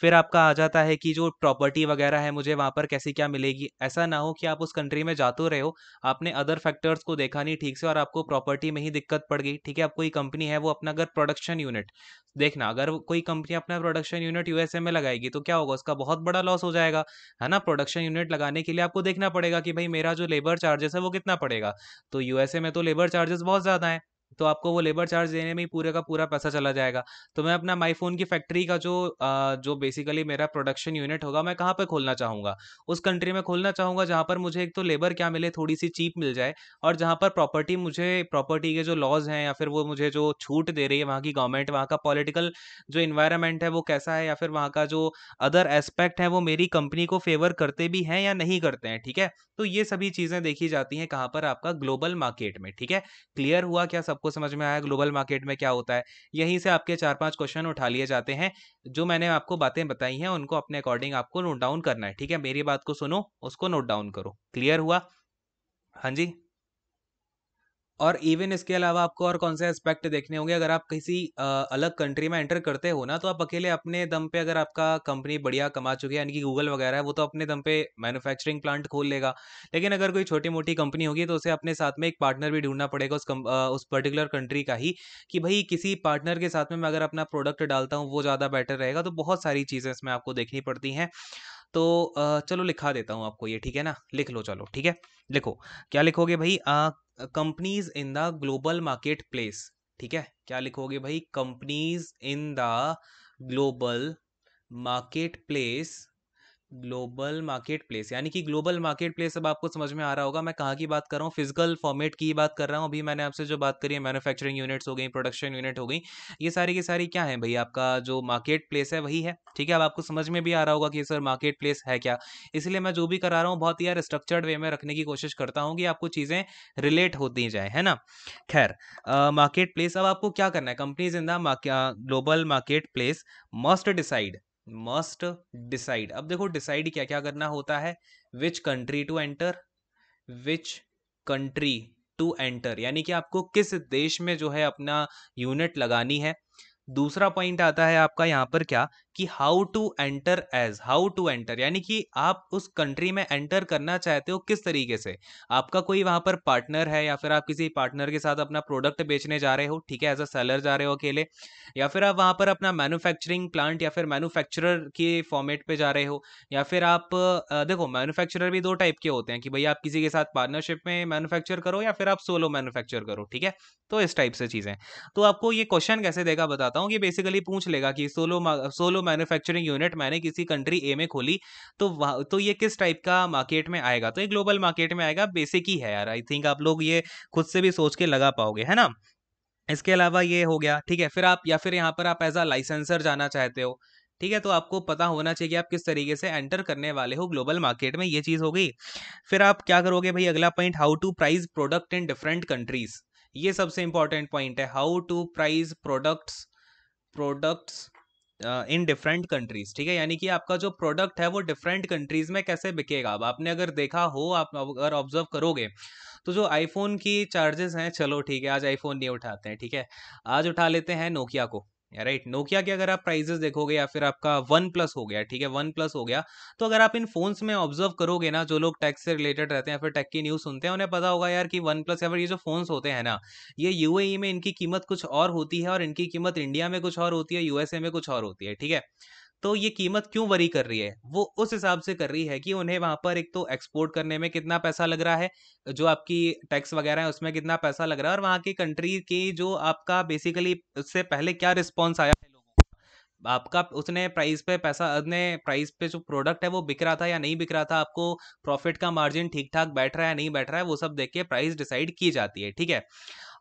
फिर आपका आ जाता है कि जो प्रॉपर्टी वगैरह है मुझे वहाँ पर कैसी क्या मिलेगी ऐसा ना हो कि आप उस कंट्री में जाते रहे हो आपने अदर फैक्टर्स को देखा नहीं ठीक से और आपको प्रॉपर्टी में ही दिक्कत पड़ गई ठीक है आप कोई कंपनी है वो अपना अगर प्रोडक्शन यूनिट देखना अगर कोई कंपनी अपना प्रोडक्शन यूनिट यूएसए में लगाएगी तो क्या होगा उसका बहुत बड़ा लॉस हो जाएगा है ना प्रोडक्शन यूनिट लगाने के लिए आपको देखना पड़ेगा कि भाई मेरा जो लेबर चार्जेस है वो कितना पड़ेगा तो यूएसए में तो लेबर चार्जेस बहुत ज़्यादा है तो आपको वो लेबर चार्ज देने में ही पूरे का पूरा पैसा चला जाएगा तो मैं अपना माई फोन की फैक्ट्री का जो आ, जो बेसिकली मेरा प्रोडक्शन यूनिट होगा मैं कहाँ पे खोलना चाहूँगा उस कंट्री में खोलना चाहूँगा जहाँ पर मुझे एक तो लेबर क्या मिले थोड़ी सी चीप मिल जाए और जहाँ पर प्रॉपर्टी मुझे प्रॉपर्टी के जो लॉज हैं या फिर वो मुझे जो छूट दे रही है वहाँ की गवर्नमेंट वहाँ का पॉलिटिकल जो इन्वायरमेंट है वो कैसा है या फिर वहाँ का जो अदर एस्पेक्ट है वो मेरी कंपनी को फेवर करते भी हैं या नहीं करते हैं ठीक है तो ये सभी चीज़ें देखी जाती हैं कहाँ पर आपका ग्लोबल मार्केट में ठीक है क्लियर हुआ क्या सब आपको समझ में आया ग्लोबल मार्केट में क्या होता है यहीं से आपके चार पांच क्वेश्चन उठा लिए जाते हैं जो मैंने आपको बातें बताई हैं उनको अपने अकॉर्डिंग आपको नोट डाउन करना है ठीक है मेरी बात को सुनो उसको नोट डाउन करो क्लियर हुआ हाँ जी और इवन इसके अलावा आपको और कौन से एस्पेक्ट देखने होंगे अगर आप किसी अलग कंट्री में एंटर करते हो ना तो आप अकेले अपने दम पे अगर आपका कंपनी बढ़िया कमा चुकी है यानी कि गूगल वगैरह है वो तो अपने दम पे मैन्युफैक्चरिंग प्लांट खोल लेगा लेकिन अगर कोई छोटी मोटी कंपनी होगी तो उसे अपने साथ में एक पार्टनर भी ढूंढना पड़ेगा उस कम, उस पर्टिकुलर कंट्री का ही कि भाई किसी पार्टनर के साथ में मैं अगर अपना प्रोडक्ट डालता हूँ वो ज़्यादा बेटर रहेगा तो बहुत सारी चीज़ें इसमें आपको देखनी पड़ती हैं तो चलो लिखा देता हूँ आपको ये ठीक है ना लिख लो चलो ठीक है लिखो क्या लिखोगे भाई companies in the global market place ठीक है क्या लिखोगे भाई companies in the global market place global market place यानी कि ग्लोबल मार्केट प्लेस अब आपको समझ में आ रहा होगा मैं कहाँ की बात कर रहा हूँ फिजिकल फॉर्मेट की बात कर रहा हूँ अभी मैंने आपसे जो बात करी है मैनुफैक्चरिंग यूनिट्स हो गई प्रोडक्शन यूनिट हो गई ये सारी की सारी क्या है भाई आपका जो मार्केट प्लेस है वही है ठीक है अब आपको समझ में भी आ रहा होगा कि सर मार्केट प्लेस है क्या इसलिए मैं जो भी करा रहा हूँ बहुत यार स्ट्रक्चर्ड वे में रखने की कोशिश करता हूँ कि आपको चीज़ें रिलेट होती जाए है ना खैर मार्केट प्लेस अब आपको क्या करना है companies in the global market place must decide must decide अब देखो डिसाइड क्या क्या करना होता है which country to enter which country to enter यानी कि आपको किस देश में जो है अपना यूनिट लगानी है दूसरा पॉइंट आता है आपका यहाँ पर क्या कि how to enter as how to enter यानी कि आप उस कंट्री में एंटर करना चाहते हो किस तरीके से आपका कोई वहां पर पार्टनर है या फिर आप किसी पार्टनर के साथ अपना प्रोडक्ट बेचने जा रहे हो ठीक है एज अ सेलर जा रहे हो अकेले या फिर आप वहां पर अपना मैन्युफैक्चरिंग प्लांट या फिर मैन्युफैक्चरर के फॉर्मेट पे जा रहे हो या फिर आप देखो मैन्युफैक्चरर भी दो टाइप के होते हैं कि भाई आप किसी के साथ पार्टनरशिप में मैन्युफैक्चर करो या फिर आप सोलो मैन्युफैक्चर करो ठीक है तो इस टाइप से चीज़ें तो आपको ये क्वेश्चन कैसे देगा बताता हूँ कि बेसिकली पूछ लेगा कि सोलो सोलो मैन्युफैक्चरिंग यूनिट मैंने किसी कंट्री ए में खोली तो तो ये किस टाइप का मार्केट में आएगा तो ये ग्लोबल मार्केट में आएगा बेसिक ही है यार आई थिंक आप लोग ये खुद से भी सोच के लगा पाओगे है ना इसके अलावा ये हो गया ठीक है फिर आप या फिर यहाँ पर आप एज अ लाइसेंसर जाना चाहते हो ठीक है तो आपको पता होना चाहिए कि आप किस तरीके से एंटर करने वाले हो ग्लोबल मार्केट में ये चीज़ हो गई फिर आप क्या करोगे भाई अगला point how to price product in different countries ये सबसे इंपॉर्टेंट पॉइंट है how to price products products in different countries ठीक है यानी कि आपका जो प्रोडक्ट है वो डिफरेंट कंट्रीज में कैसे बिकेगा अब आपने अगर देखा हो आप अगर ऑब्जर्व करोगे तो जो आईफोन की चार्जेस हैं चलो ठीक है आज आईफोन नहीं उठाते हैं ठीक है आज उठा लेते हैं नोकिया को राइट नोकिया के अगर आप प्राइजेस देखोगे या फिर आपका वन प्लस हो गया ठीक है वन प्लस हो गया तो अगर आप इन फोन्स में ऑब्जर्व करोगे ना जो लोग टेक से रिलेटेड रहते हैं या फिर टेक की न्यूज़ सुनते हैं उन्हें पता होगा यार कि वन प्लस या फिर ये जो फोन्स होते हैं ना ये यूएई e में इनकी कीमत कुछ और होती है और इनकी कीमत इंडिया में कुछ और होती है यूएसए में कुछ और होती है ठीक है तो ये कीमत क्यों वरी कर रही है वो उस हिसाब से कर रही है कि उन्हें वहाँ पर एक तो एक्सपोर्ट करने में कितना पैसा लग रहा है जो आपकी टैक्स वगैरह है उसमें कितना पैसा लग रहा है और वहाँ की कंट्री की जो आपका बेसिकली उससे पहले क्या रिस्पॉन्स आया है आपका उसने प्राइस पे पैसा उसने प्राइस पे जो प्रोडक्ट है वो बिक रहा था या नहीं बिक रहा था आपको प्रॉफिट का मार्जिन ठीक ठाक बैठ रहा है या नहीं बैठ रहा है वो सब देख के प्राइस डिसाइड की जाती है ठीक है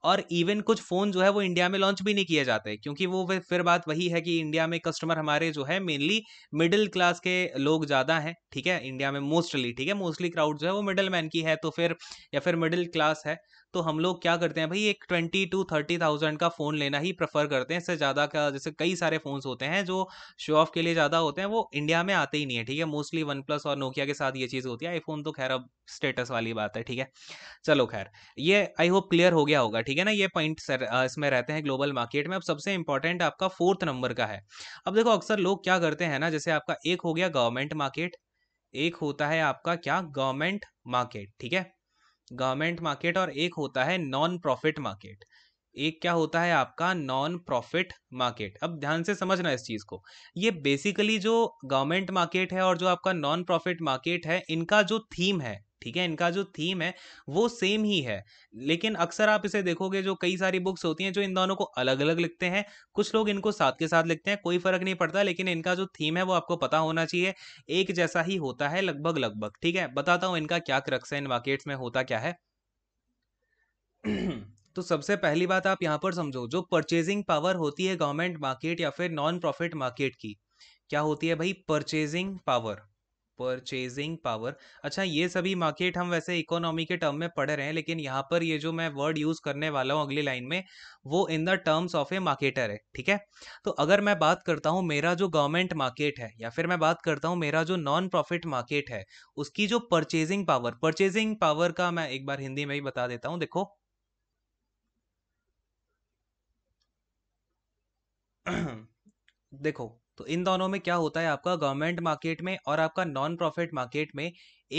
और इवन कुछ फ़ोन जो है वो इंडिया में लॉन्च भी नहीं किए जाते क्योंकि वो फिर बात वही है कि इंडिया में कस्टमर हमारे जो है मेनली मिडिल क्लास के लोग ज़्यादा हैं ठीक है इंडिया में मोस्टली ठीक है मोस्टली क्राउड जो है वो मिडिल मैन की है तो फिर या फिर मिडिल क्लास है तो हम लोग क्या करते हैं भाई एक ट्वेंटी टू थर्टी थाउजेंड का फ़ोन लेना ही प्रेफर करते हैं इससे ज़्यादा का जैसे कई सारे फ़ोन्स होते हैं जो शो ऑफ के लिए ज़्यादा होते हैं वो इंडिया में आते ही नहीं है ठीक है मोस्टली वन प्लस और नोकिया के साथ ये चीज़ होती है आईफोन तो खैर अब स्टेटस वाली बात है ठीक है चलो खैर ये आई होप क्लियर हो गया होगा ठीक है ना ये पॉइंट इसमें रहते हैं ग्लोबल मार्केट में अब सबसे इंपॉर्टेंट आपका फोर्थ नंबर का है अब देखो अक्सर लोग क्या करते हैं ना जैसे आपका एक हो गया गवर्नमेंट मार्केट एक होता है आपका क्या गवर्नमेंट मार्केट ठीक है गवर्नमेंट मार्केट और एक होता है नॉन प्रॉफिट मार्केट एक क्या होता है आपका नॉन प्रॉफिट मार्केट अब ध्यान से समझना इस चीज़ को ये बेसिकली जो गवर्नमेंट मार्केट है और जो आपका नॉन प्रॉफिट मार्केट है इनका जो थीम है ठीक है इनका जो थीम है वो सेम ही है लेकिन अक्सर आप इसे देखोगे जो कई सारी बुक्स होती हैं जो इन दोनों को अलग अलग लिखते हैं कुछ लोग इनको साथ के साथ लिखते हैं कोई फर्क नहीं पड़ता लेकिन इनका जो थीम है वो आपको पता होना चाहिए एक जैसा ही होता है लगभग लगभग ठीक है बताता हूँ इनका क्या क्रक्स है इन मार्केट्स में होता क्या है तो सबसे पहली बात आप यहाँ पर समझो जो परचेजिंग पावर होती है गवर्नमेंट मार्केट या फिर नॉन प्रॉफिट मार्केट की क्या होती है भाई परचेजिंग पावर परचेजिंग पावर अच्छा ये सभी मार्केट हम वैसे इकोनॉमी के टर्म में पढ़ रहे हैं लेकिन यहाँ पर ये जो मैं वर्ड यूज़ करने वाला हूँ अगली लाइन में वो in the terms of a marketer है ठीक है तो अगर मैं बात करता हूँ मेरा जो गवर्नमेंट मार्केट है या फिर मैं बात करता हूँ मेरा जो नॉन प्रॉफिट मार्केट है उसकी जो परचेजिंग पावर परचेजिंग पावर का मैं एक बार हिंदी में ही बता देता हूँ देखो देखो तो इन दोनों में क्या होता है आपका गवर्नमेंट मार्केट में और आपका नॉन प्रॉफिट मार्केट में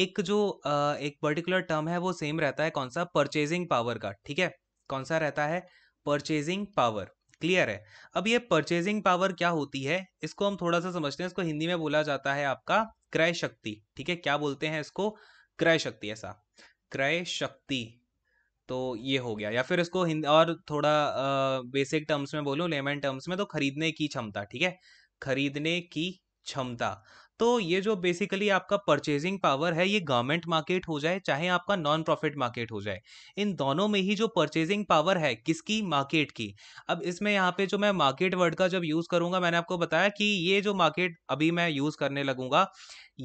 एक जो एक पर्टिकुलर टर्म है वो सेम रहता है कौन सा परचेजिंग पावर का ठीक है कौन सा रहता है परचेजिंग पावर क्लियर है अब ये परचेजिंग पावर क्या होती है इसको हम थोड़ा सा समझते हैं इसको हिंदी में बोला जाता है आपका क्रय शक्ति ठीक है क्या बोलते हैं इसको क्रय शक्ति ऐसा क्रय शक्ति तो ये हो गया या फिर इसको हिंदी और थोड़ा बेसिक टर्म्स में बोलूं लेमन टर्म्स में तो खरीदने की क्षमता ठीक है खरीदने की क्षमता तो ये जो बेसिकली आपका परचेजिंग पावर है ये गवर्नमेंट मार्केट हो जाए चाहे आपका नॉन प्रॉफिट मार्केट हो जाए इन दोनों में ही जो परचेजिंग पावर है किसकी मार्केट की अब इसमें यहाँ पे जो मैं मार्केट वर्ड का जब यूज़ करूंगा मैंने आपको बताया कि ये जो मार्केट अभी मैं यूज़ करने लगूंगा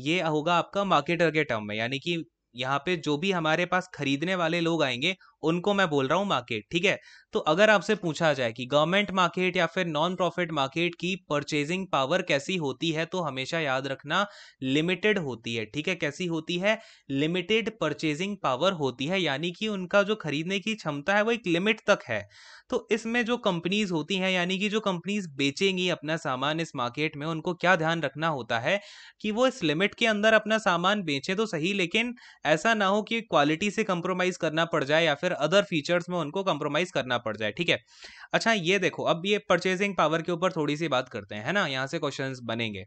ये होगा आपका मार्केटर के टर्म में यानी कि यहाँ पे जो भी हमारे पास खरीदने वाले लोग आएंगे उनको मैं बोल रहा हूँ मार्केट ठीक है तो अगर आपसे पूछा जाए कि गवर्नमेंट मार्केट या फिर नॉन प्रॉफिट मार्केट की परचेजिंग पावर कैसी होती है तो हमेशा याद रखना लिमिटेड होती है ठीक है कैसी होती है लिमिटेड परचेजिंग पावर होती है यानी कि उनका जो खरीदने की क्षमता है वो एक लिमिट तक है तो इसमें जो कंपनीज होती हैं यानी कि जो कंपनीज बेचेंगी अपना सामान इस मार्केट में उनको क्या ध्यान रखना होता है कि वो इस लिमिट के अंदर अपना सामान बेचें तो सही लेकिन ऐसा ना हो कि क्वालिटी से कंप्रोमाइज करना पड़ जाए या फिर अदर फीचर्स में उनको कंप्रोमाइज करना पड़ जाए ठीक है अच्छा ये देखो अब ये परचेजिंग पावर के ऊपर थोड़ी सी बात करते हैं है ना यहाँ से क्वेश्चन बनेंगे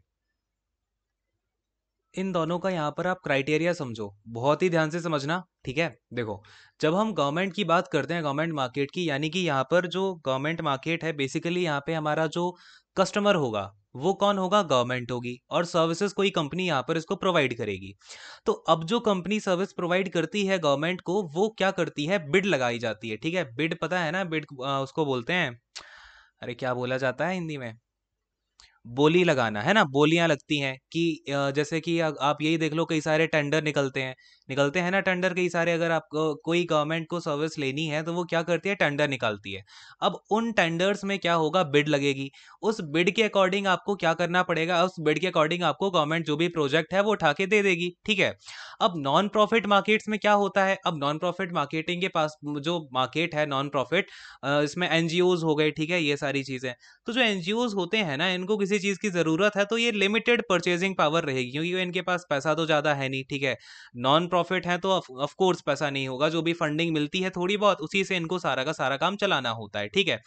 इन दोनों का यहाँ पर आप क्राइटेरिया समझो बहुत ही ध्यान से समझना ठीक है देखो जब हम गवर्नमेंट की बात करते हैं गवर्नमेंट मार्केट की यानी कि यहाँ पर जो गवर्नमेंट मार्केट है बेसिकली यहाँ पे हमारा जो कस्टमर होगा वो कौन होगा गवर्नमेंट होगी और सर्विसेज कोई कंपनी यहाँ पर इसको प्रोवाइड करेगी तो अब जो कंपनी सर्विस प्रोवाइड करती है गवर्नमेंट को वो क्या करती है बिड लगाई जाती है ठीक है बिड पता है ना बिड उसको बोलते हैं अरे क्या बोला जाता है हिंदी में बोली लगाना है ना बोलियां लगती हैं कि जैसे कि आप यही देख लो कई सारे टेंडर निकलते हैं निकलते हैं ना टेंडर कई सारे अगर आपको कोई गवर्नमेंट को सर्विस लेनी है तो वो क्या करती है टेंडर निकालती है अब उन टेंडर्स में क्या होगा बिड लगेगी उस बिड के अकॉर्डिंग आपको क्या करना पड़ेगा उस बिड के अकॉर्डिंग आपको गवर्नमेंट जो भी प्रोजेक्ट है वो उठा के दे देगी ठीक है अब नॉन प्रॉफिट मार्केट्स में क्या होता है अब नॉन प्रॉफिट मार्केटिंग के पास जो मार्केट है नॉन प्रॉफिट इसमें एनजीओज हो गए ठीक है ये सारी चीजें तो जो एनजीओज होते हैं ना इनको किसी किसी चीज़ की ज़रूरत है तो ये लिमिटेड परचेजिंग पावर रहेगी क्योंकि इनके पास पैसा तो ज़्यादा है नहीं ठीक है नॉन प्रॉफिट है तो ऑफकोर्स पैसा नहीं होगा जो भी फंडिंग मिलती है थोड़ी बहुत उसी से इनको सारा का सारा काम चलाना होता है ठीक है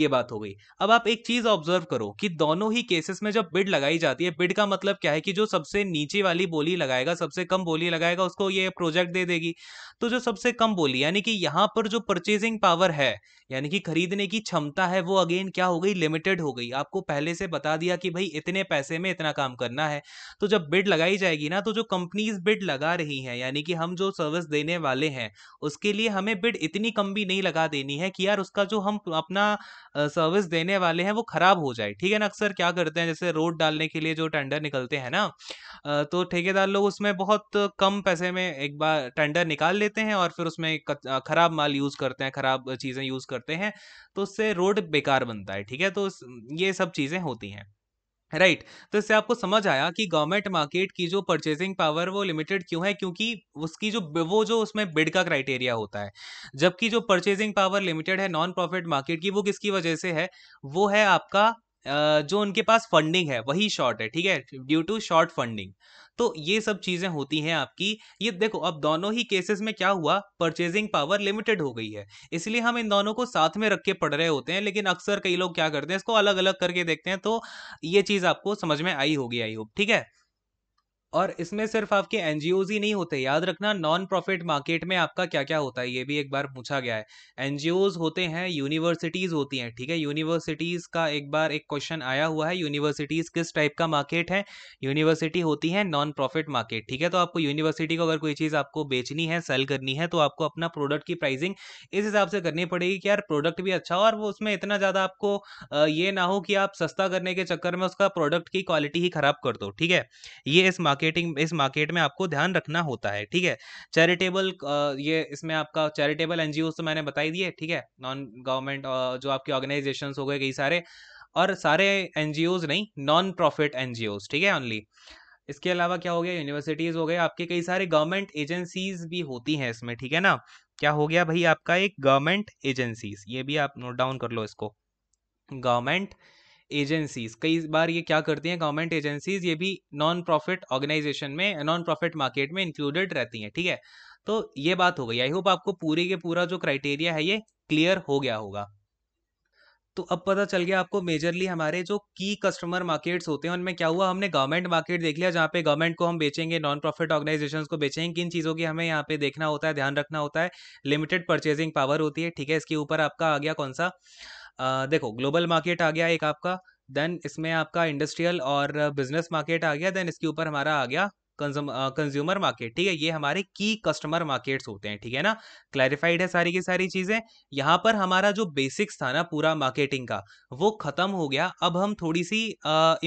ये बात हो गई अब आप एक चीज़ ऑब्जर्व करो कि दोनों ही केसेस में जब बिड लगाई जाती है बिड का मतलब क्या है कि जो सबसे नीचे वाली बोली लगाएगा सबसे कम बोली लगाएगा उसको ये प्रोजेक्ट दे देगी तो जो सबसे कम बोली यानी कि यहाँ पर जो परचेजिंग पावर है यानी कि खरीदने की क्षमता है वो अगेन क्या हो गई लिमिटेड हो गई आपको पहले से बता दिया दिया कि भाई इतने पैसे में इतना काम करना है तो जब बिड लगाई जाएगी ना तो जो कंपनीज बिड लगा रही हैं यानी कि हम जो सर्विस देने वाले हैं उसके लिए हमें बिड इतनी कम भी नहीं लगा देनी है कि यार उसका जो हम अपना सर्विस देने वाले हैं वो खराब हो जाए ठीक है ना अक्सर क्या करते हैं जैसे रोड डालने के लिए जो टेंडर निकलते हैं ना तो ठेकेदार लोग उसमें बहुत कम पैसे में एक बार टेंडर निकाल लेते हैं और फिर उसमें खराब माल यूज करते हैं खराब चीजें यूज करते हैं तो उससे रोड बेकार बनता है ठीक है तो ये सब चीजें होती हैं राइट right. तो इससे आपको समझ आया कि गवर्नमेंट मार्केट की जो परचेजिंग पावर वो लिमिटेड क्यों है क्योंकि उसकी जो वो जो उसमें बिड का क्राइटेरिया होता है जबकि जो परचेजिंग पावर लिमिटेड है नॉन प्रॉफिट मार्केट की वो किसकी वजह से है वो है आपका जो उनके पास फंडिंग है वही शॉर्ट है ठीक है ड्यू टू शॉर्ट फंडिंग तो ये सब चीज़ें होती हैं आपकी ये देखो अब दोनों ही केसेस में क्या हुआ परचेजिंग पावर लिमिटेड हो गई है इसलिए हम इन दोनों को साथ में रख के पढ़ रहे होते हैं लेकिन अक्सर कई लोग क्या करते हैं इसको अलग अलग करके देखते हैं तो ये चीज़ आपको समझ में आई होगी आई होप ठीक है और इसमें सिर्फ आपके एन ही नहीं होते याद रखना नॉन प्रॉफिट मार्केट में आपका क्या क्या होता है ये भी एक बार पूछा गया है एन होते हैं यूनिवर्सिटीज़ होती हैं ठीक है यूनिवर्सिटीज़ का एक बार एक क्वेश्चन आया हुआ है यूनिवर्सिटीज़ किस टाइप का मार्केट है यूनिवर्सिटी होती है नॉन प्रॉफिट मार्केट ठीक है तो आपको यूनिवर्सिटी को अगर कोई चीज़ आपको बेचनी है सेल करनी है तो आपको अपना प्रोडक्ट की प्राइसिंग इस हिसाब से करनी पड़ेगी कि यार प्रोडक्ट भी अच्छा हो और वो उसमें इतना ज़्यादा आपको ये ना हो कि आप सस्ता करने के चक्कर में उसका प्रोडक्ट की क्वालिटी ही खराब कर दो ठीक है ये इस मार्केट मार्केटिंग इस मार्केट में आपको ध्यान रखना होता है ठीक है चैरिटेबल ये इसमें आपका चैरिटेबल एनजीओ तो मैंने बताई दिए ठीक है नॉन गवर्नमेंट जो आपके ऑर्गेनाइजेशन हो गए कई सारे और सारे एन नहीं नॉन प्रॉफिट एन ठीक है ओनली इसके अलावा क्या हो गया यूनिवर्सिटीज़ हो गए आपके कई सारे गवर्नमेंट एजेंसीज भी होती हैं इसमें ठीक है ना क्या हो गया भाई आपका एक गवर्नमेंट एजेंसीज ये भी आप नोट डाउन कर लो इसको गवर्नमेंट एजेंसीज कई बार ये क्या करती हैं गवर्नमेंट एजेंसीज ये भी नॉन प्रॉफिट ऑर्गेनाइजेशन में नॉन प्रॉफिट मार्केट में इंक्लूडेड रहती हैं ठीक है तो ये बात हो गई आई होप आपको पूरी के पूरा जो क्राइटेरिया है ये क्लियर हो गया होगा तो अब पता चल गया आपको मेजरली हमारे जो की कस्टमर मार्केट्स होते हैं उनमें क्या हुआ हमने गवर्नमेंट मार्केट देख लिया जहाँ पे गवर्नमेंट को हम बेचेंगे नॉन प्रॉफिट ऑर्गेनाइजेशंस को बेचेंगे किन चीज़ों की हमें यहाँ पे देखना होता है ध्यान रखना होता है लिमिटेड परचेजिंग पावर होती है ठीक है इसके ऊपर आपका आ गया कौन सा आ, देखो ग्लोबल मार्केट आ गया एक आपका देन इसमें आपका इंडस्ट्रियल और बिजनेस मार्केट आ गया देन इसके ऊपर हमारा आ गया कंज्यूमर मार्केट ठीक है ये हमारे की कस्टमर मार्केट्स होते हैं ठीक है ना क्लैरिफाइड है सारी की सारी चीजें यहाँ पर हमारा जो बेसिक्स था ना पूरा मार्केटिंग का वो खत्म हो गया अब हम थोड़ी सी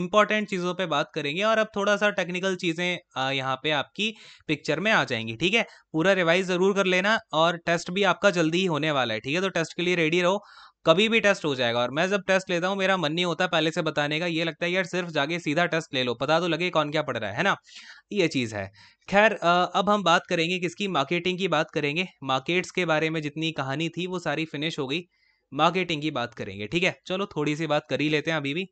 इंपॉर्टेंट चीजों पे बात करेंगे और अब थोड़ा सा टेक्निकल चीजें यहाँ पे आपकी पिक्चर में आ जाएंगी ठीक है पूरा रिवाइज जरूर कर लेना और टेस्ट भी आपका जल्दी ही होने वाला है ठीक है तो टेस्ट के लिए रेडी रहो कभी भी टेस्ट हो जाएगा और मैं जब टेस्ट लेता हूँ मेरा मन नहीं होता पहले से बताने का ये लगता है यार सिर्फ जाके सीधा टेस्ट ले लो पता तो लगे कौन क्या पढ़ रहा है है ना ये चीज़ है खैर अब हम बात करेंगे किसकी मार्केटिंग की बात करेंगे मार्केट्स के बारे में जितनी कहानी थी वो सारी फिनिश हो गई मार्केटिंग की बात करेंगे ठीक है चलो थोड़ी सी बात कर ही लेते हैं अभी भी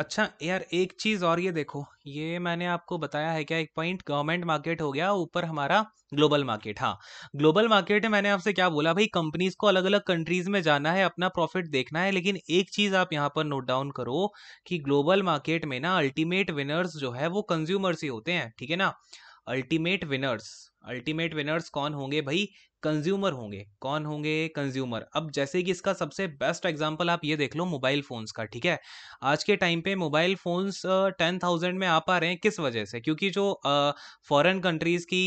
अच्छा यार एक चीज़ और ये देखो ये मैंने आपको बताया है क्या एक पॉइंट गवर्नमेंट मार्केट हो गया ऊपर हमारा ग्लोबल मार्केट हाँ ग्लोबल मार्केट मैंने आपसे क्या बोला भाई कंपनीज को अलग अलग कंट्रीज में जाना है अपना प्रॉफिट देखना है लेकिन एक चीज़ आप यहाँ पर नोट डाउन करो कि ग्लोबल मार्केट में ना अल्टीमेट विनर्स जो है वो कंज्यूमर्स ही होते हैं ठीक है ना अल्टीमेट विनर्स अल्टीमेट विनर्स कौन होंगे भाई कंज्यूमर होंगे कौन होंगे कंज्यूमर अब जैसे कि इसका सबसे बेस्ट एग्जांपल आप ये देख लो मोबाइल फ़ोन्स का ठीक है आज के टाइम पे मोबाइल फ़ोन्स टेन थाउजेंड में आ पा रहे हैं किस वजह से क्योंकि जो फॉरेन कंट्रीज़ की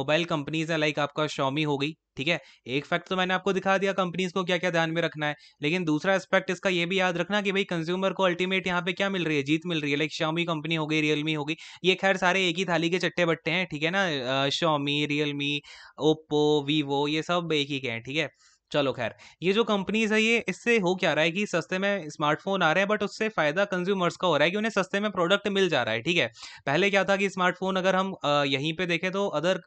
मोबाइल कंपनीज़ है लाइक आपका शॉमी हो गई ठीक है एक फैक्ट तो मैंने आपको दिखा दिया कंपनीज को क्या क्या ध्यान में रखना है लेकिन दूसरा एस्पेक्ट इसका ये भी याद रखना कि भाई कंज्यूमर को अल्टीमेट यहाँ पे क्या मिल रही है जीत मिल रही है लाइक शॉमी कंपनी हो गई रियलमी होगी ये खैर सारे एक ही थाली के चट्टे बट्टे हैं ठीक है ना शॉमी रियलमी ओप्पो वीवो ये सब एक ही के हैं ठीक है चलो खैर ये जो कंपनीज है ये इससे हो क्या रहा है कि सस्ते में स्मार्टफोन आ रहे हैं बट उससे फ़ायदा कंज्यूमर्स का हो रहा है कि उन्हें सस्ते में प्रोडक्ट मिल जा रहा है ठीक है पहले क्या था कि स्मार्टफोन अगर हम यहीं पे देखें तो अदर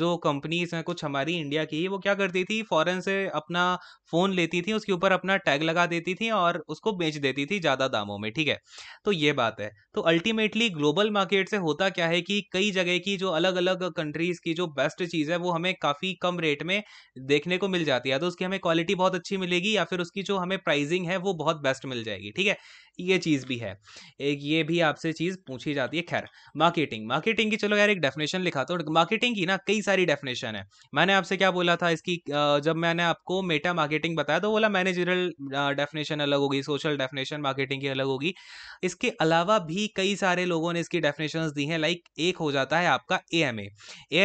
जो कंपनीज हैं कुछ हमारी इंडिया की वो क्या करती थी फ़ॉरन से अपना फ़ोन लेती थी उसके ऊपर अपना टैग लगा देती थी और उसको बेच देती थी ज़्यादा दामों में ठीक है तो ये बात है तो अल्टीमेटली ग्लोबल मार्केट से होता क्या है कि कई जगह की जो अलग अलग कंट्रीज़ की जो बेस्ट चीज़ है वो हमें काफ़ी कम रेट में देखने को मिल जाती है तो उसके हमें क्वालिटी बहुत अच्छी मिलेगी या फिर उसकी जो हमें प्राइजिंग है वो बहुत बेस्ट मिल जाएगी ठीक है ये चीज़ भी है एक ये भी आपसे चीज़ पूछी जाती है खैर मार्केटिंग मार्केटिंग की चलो यार एक डेफिनेशन लिखा तो मार्केटिंग की ना कई सारी डेफिनेशन है मैंने आपसे क्या बोला था इसकी जब मैंने आपको मेटा मार्केटिंग बताया तो बोला मैनेजरल डेफिनेशन अलग होगी सोशल डेफिनेशन मार्केटिंग की अलग होगी इसके अलावा भी कई सारे लोगों ने इसकी डेफिनेशन दी हैं लाइक एक हो जाता है आपका ए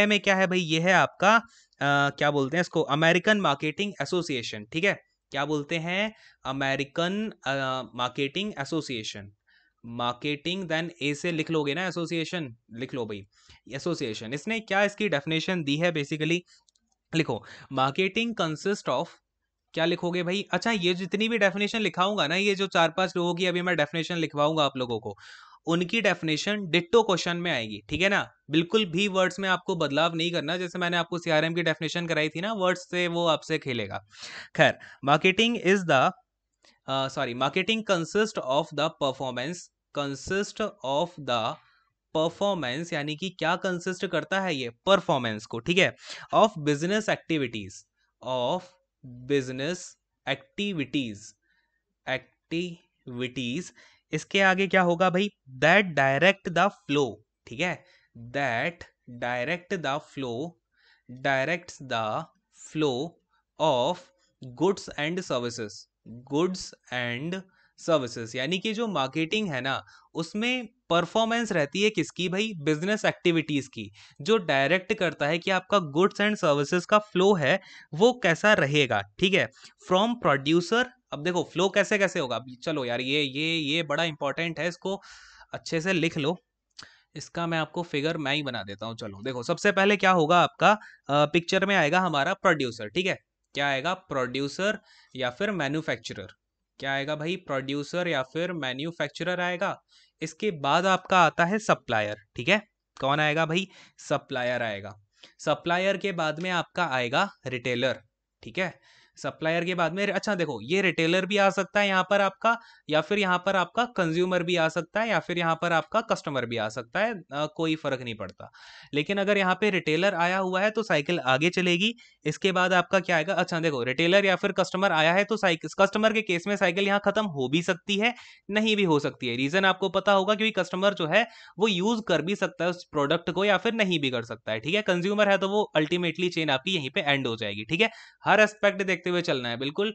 एम क्या है भाई ये है आपका क्या बोलते हैं इसको अमेरिकन मार्केटिंग एसोसिएशन ठीक है क्या बोलते हैं American marketing association marketing then a से लिख लोगे ना एसोसिएशन लिख लो भाई एसोसिएशन इसने क्या इसकी डेफिनेशन दी है बेसिकली लिखो मार्केटिंग कंसिस्ट ऑफ क्या लिखोगे भाई अच्छा ये जितनी भी डेफिनेशन लिखाऊंगा ना ये जो चार पांच लोगों की अभी मैं डेफिनेशन लिखवाऊंगा आप लोगों को उनकी डेफिनेशन डिट्टो क्वेश्चन में आएगी ठीक है ना बिल्कुल भी वर्ड्स में आपको बदलाव नहीं करना जैसे मैंने आपको सीआरएम की डेफिनेशन कराई थी ना वर्ड्स से वो आपसे खेलेगा खैर marketing is the sorry marketing consist of the performance consist of the performance यानी कि क्या कंसिस्ट करता है ये परफॉर्मेंस को ठीक है of business activities of business activities activities इसके आगे क्या होगा भाई दैट डायरेक्ट द फ्लो ठीक है that direct the flow direct the flow of goods and services goods and services यानी कि जो मार्केटिंग है ना उसमें परफॉर्मेंस रहती है किसकी भाई बिजनेस एक्टिविटीज की जो डायरेक्ट करता है कि आपका गुड्स एंड सर्विसेज का फ्लो है वो कैसा रहेगा ठीक है फ्रॉम प्रोड्यूसर अब देखो फ्लो कैसे कैसे होगा चलो यार ये ये ये बड़ा इंपॉर्टेंट है इसको अच्छे से लिख लो इसका मैं आपको फिगर मैं ही बना देता हूँ चलो देखो सबसे पहले क्या होगा आपका पिक्चर में आएगा हमारा प्रोड्यूसर ठीक है क्या आएगा प्रोड्यूसर या फिर मैन्युफैक्चरर क्या आएगा भाई प्रोड्यूसर या फिर मैन्युफैक्चरर आएगा इसके बाद आपका आता है सप्लायर ठीक है कौन आएगा भाई सप्लायर आएगा सप्लायर के बाद में आपका आएगा रिटेलर ठीक है सप्लायर के बाद में अच्छा देखो ये रिटेलर भी आ सकता है यहाँ पर आपका या फिर यहाँ पर आपका कंज्यूमर भी आ सकता है या फिर यहाँ पर आपका कस्टमर भी आ सकता है आ, कोई फर्क नहीं पड़ता लेकिन अगर यहाँ पे रिटेलर आया हुआ है तो साइकिल आगे चलेगी इसके बाद आपका क्या आएगा अच्छा देखो रिटेलर या फिर कस्टमर आया है तो साइकिल कस्टमर के केस में साइकिल यहाँ खत्म हो भी सकती है नहीं भी हो सकती है रीजन आपको पता होगा क्योंकि कस्टमर जो है वो यूज कर भी सकता है उस प्रोडक्ट को या फिर नहीं भी कर सकता है ठीक है कंज्यूमर है तो वो अल्टीमेटली चेन आपकी यहीं पर एंड हो जाएगी ठीक है हर एस्पेक्ट देखते हुए चलना है बिल्कुल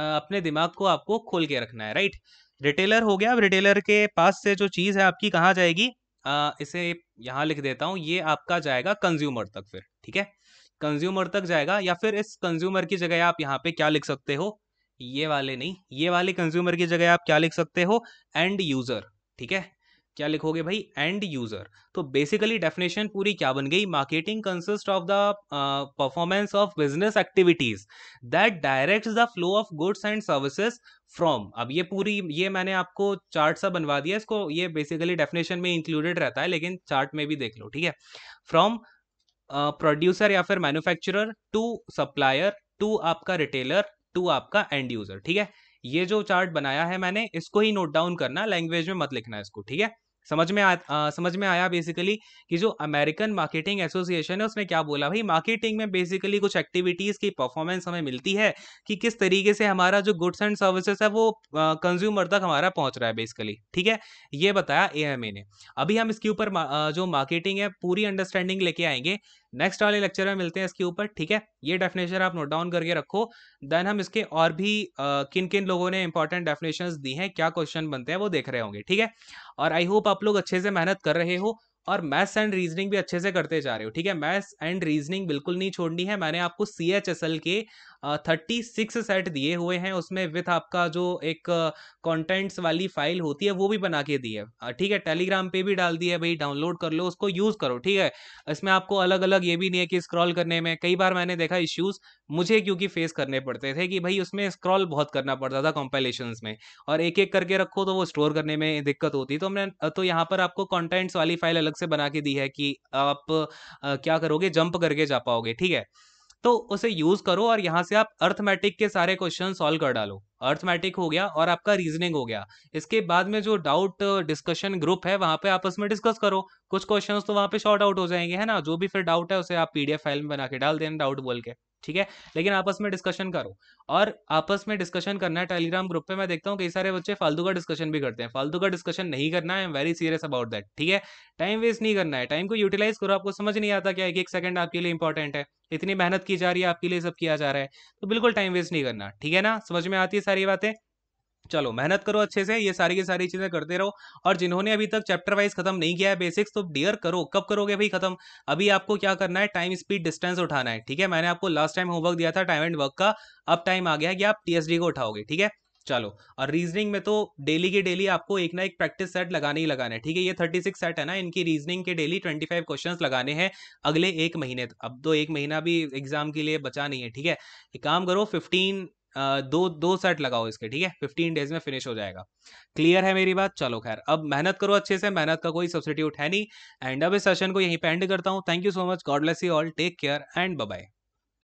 अपने दिमाग को आपको खोल के रखना है राइट रिटेलर हो गया अब रिटेलर के पास से जो चीज़ है आपकी कहाँ जाएगी आ, इसे यहाँ लिख देता हूँ ये आपका जाएगा कंज्यूमर तक फिर ठीक है कंज्यूमर तक जाएगा या फिर इस कंज्यूमर की जगह आप यहाँ पे क्या लिख सकते हो ये वाले नहीं ये वाले कंज्यूमर की जगह आप क्या लिख सकते हो एंड यूजर ठीक है क्या लिखोगे भाई एंड यूजर तो बेसिकली डेफिनेशन पूरी क्या बन गई marketing consist of the performance of business activities that direct the flow of goods and services from अब ये पूरी ये मैंने आपको चार्ट सा बनवा दिया इसको ये बेसिकली डेफिनेशन में इंक्लूडेड रहता है लेकिन चार्ट में भी देख लो ठीक है फ्रॉम प्रोड्यूसर uh, या फिर मैन्युफैक्चरर टू सप्लायर टू आपका रिटेलर टू आपका एंड यूजर ठीक है ये जो चार्ट बनाया है मैंने इसको ही नोट डाउन करना लैंग्वेज में मत लिखना इसको ठीक है समझ में आ, आ समझ में आया बेसिकली कि जो अमेरिकन मार्केटिंग एसोसिएशन है उसने क्या बोला भाई मार्केटिंग में बेसिकली कुछ एक्टिविटीज़ की परफॉर्मेंस हमें मिलती है कि किस तरीके से हमारा जो गुड्स एंड सर्विसेज है वो कंज्यूमर तक हमारा पहुंच रहा है बेसिकली ठीक है ये बताया ए ने अभी हम इसके ऊपर जो मार्केटिंग है पूरी अंडरस्टैंडिंग लेके आएंगे नेक्स्ट वाले लेक्चर में मिलते हैं इसके ऊपर ठीक है ये डेफिनेशन आप नोट डाउन करके रखो देन हम इसके और भी आ, किन किन लोगों ने इंपॉर्टेंट डेफिनेशन दी हैं क्या क्वेश्चन बनते हैं वो देख रहे होंगे ठीक है और आई होप आप लोग अच्छे से मेहनत कर रहे हो और मैथ्स एंड रीजनिंग भी अच्छे से करते जा रहे हो ठीक है मैथ्स एंड रीजनिंग बिल्कुल नहीं छोड़नी है मैंने आपको सी एच एस एल के थर्टी सिक्स सेट दिए हुए हैं उसमें विथ आपका जो एक कॉन्टेंट्स वाली फाइल होती है वो भी बना के दी है ठीक है टेलीग्राम पे भी डाल दिया है भाई डाउनलोड कर लो उसको यूज़ करो ठीक है इसमें आपको अलग अलग ये भी नहीं है कि स्क्रॉल करने में कई बार मैंने देखा इश्यूज़ मुझे क्योंकि फेस करने पड़ते थे कि भाई उसमें स्क्रॉल बहुत करना पड़ता था कॉम्पाइलेशन में और एक एक करके रखो तो वो स्टोर करने में दिक्कत होती तो हमने तो यहाँ पर आपको कॉन्टेंट्स वाली फाइल अलग से बना के दी है कि आप क्या करोगे जंप करके जा पाओगे ठीक है तो उसे यूज करो और यहाँ से आप अर्थमेटिक के सारे क्वेश्चन सॉल्व कर डालो अर्थमेटिक हो गया और आपका रीजनिंग हो गया इसके बाद में जो डाउट डिस्कशन ग्रुप है वहां पे आपस में डिस्कस करो कुछ क्वेश्चंस तो वहां पे शॉर्ट आउट हो जाएंगे है ना जो भी फिर डाउट है उसे आप पीडीएफ फाइल में बना के डाल देना डाउट बोल के ठीक है लेकिन आपस में डिस्कशन करो और आपस में डिस्कशन करना है टेलीग्राम ग्रुप पे मैं देखता हूँ कई सारे बच्चे फालतू का डिस्कशन भी करते हैं फालतू का डिस्कशन नहीं करना है I am very serious about that ठीक है टाइम वेस्ट नहीं करना है टाइम को यूटिलाइज करो आपको समझ नहीं आता क्या एक एक सेकंड आपके लिए इंपॉर्टेंट है इतनी मेहनत की जा रही है आपके लिए सब किया जा रहा है तो बिल्कुल टाइम वेस्ट नहीं करना ठीक है ना समझ में आती है सारी बातें चलो मेहनत करो अच्छे से ये सारी की सारी चीज़ें करते रहो और जिन्होंने अभी तक चैप्टर वाइज खत्म नहीं किया है बेसिक्स तो डियर करो कब करोगे भाई खत्म अभी आपको क्या करना है टाइम स्पीड डिस्टेंस उठाना है ठीक है मैंने आपको लास्ट टाइम होमवर्क दिया था टाइम एंड वर्क का अब टाइम आ गया है कि आप टीएसडी को उठाओगे ठीक है चलो और रीजनिंग में तो डेली के डेली आपको एक ना एक प्रैक्टिस सेट लगाने ही लगाना है ठीक है ये थर्टी सिक्स सेट है ना इनकी रीजनिंग के डेली ट्वेंटी फाइव क्वेश्चन लगाने हैं अगले एक महीने अब तो एक महीना भी एग्जाम के लिए बचा नहीं है ठीक है एक काम करो फिफ्टीन दो दो सेट लगाओ इसके ठीक है फिफ्टीन डेज में फिनिश हो जाएगा क्लियर है मेरी बात चलो खैर अब मेहनत करो अच्छे से मेहनत का कोई सब्सिट्यूट है नहीं एंड अब इस सेशन को यहीं पे एंड करता हूँ thank you so much God bless you all take care and bye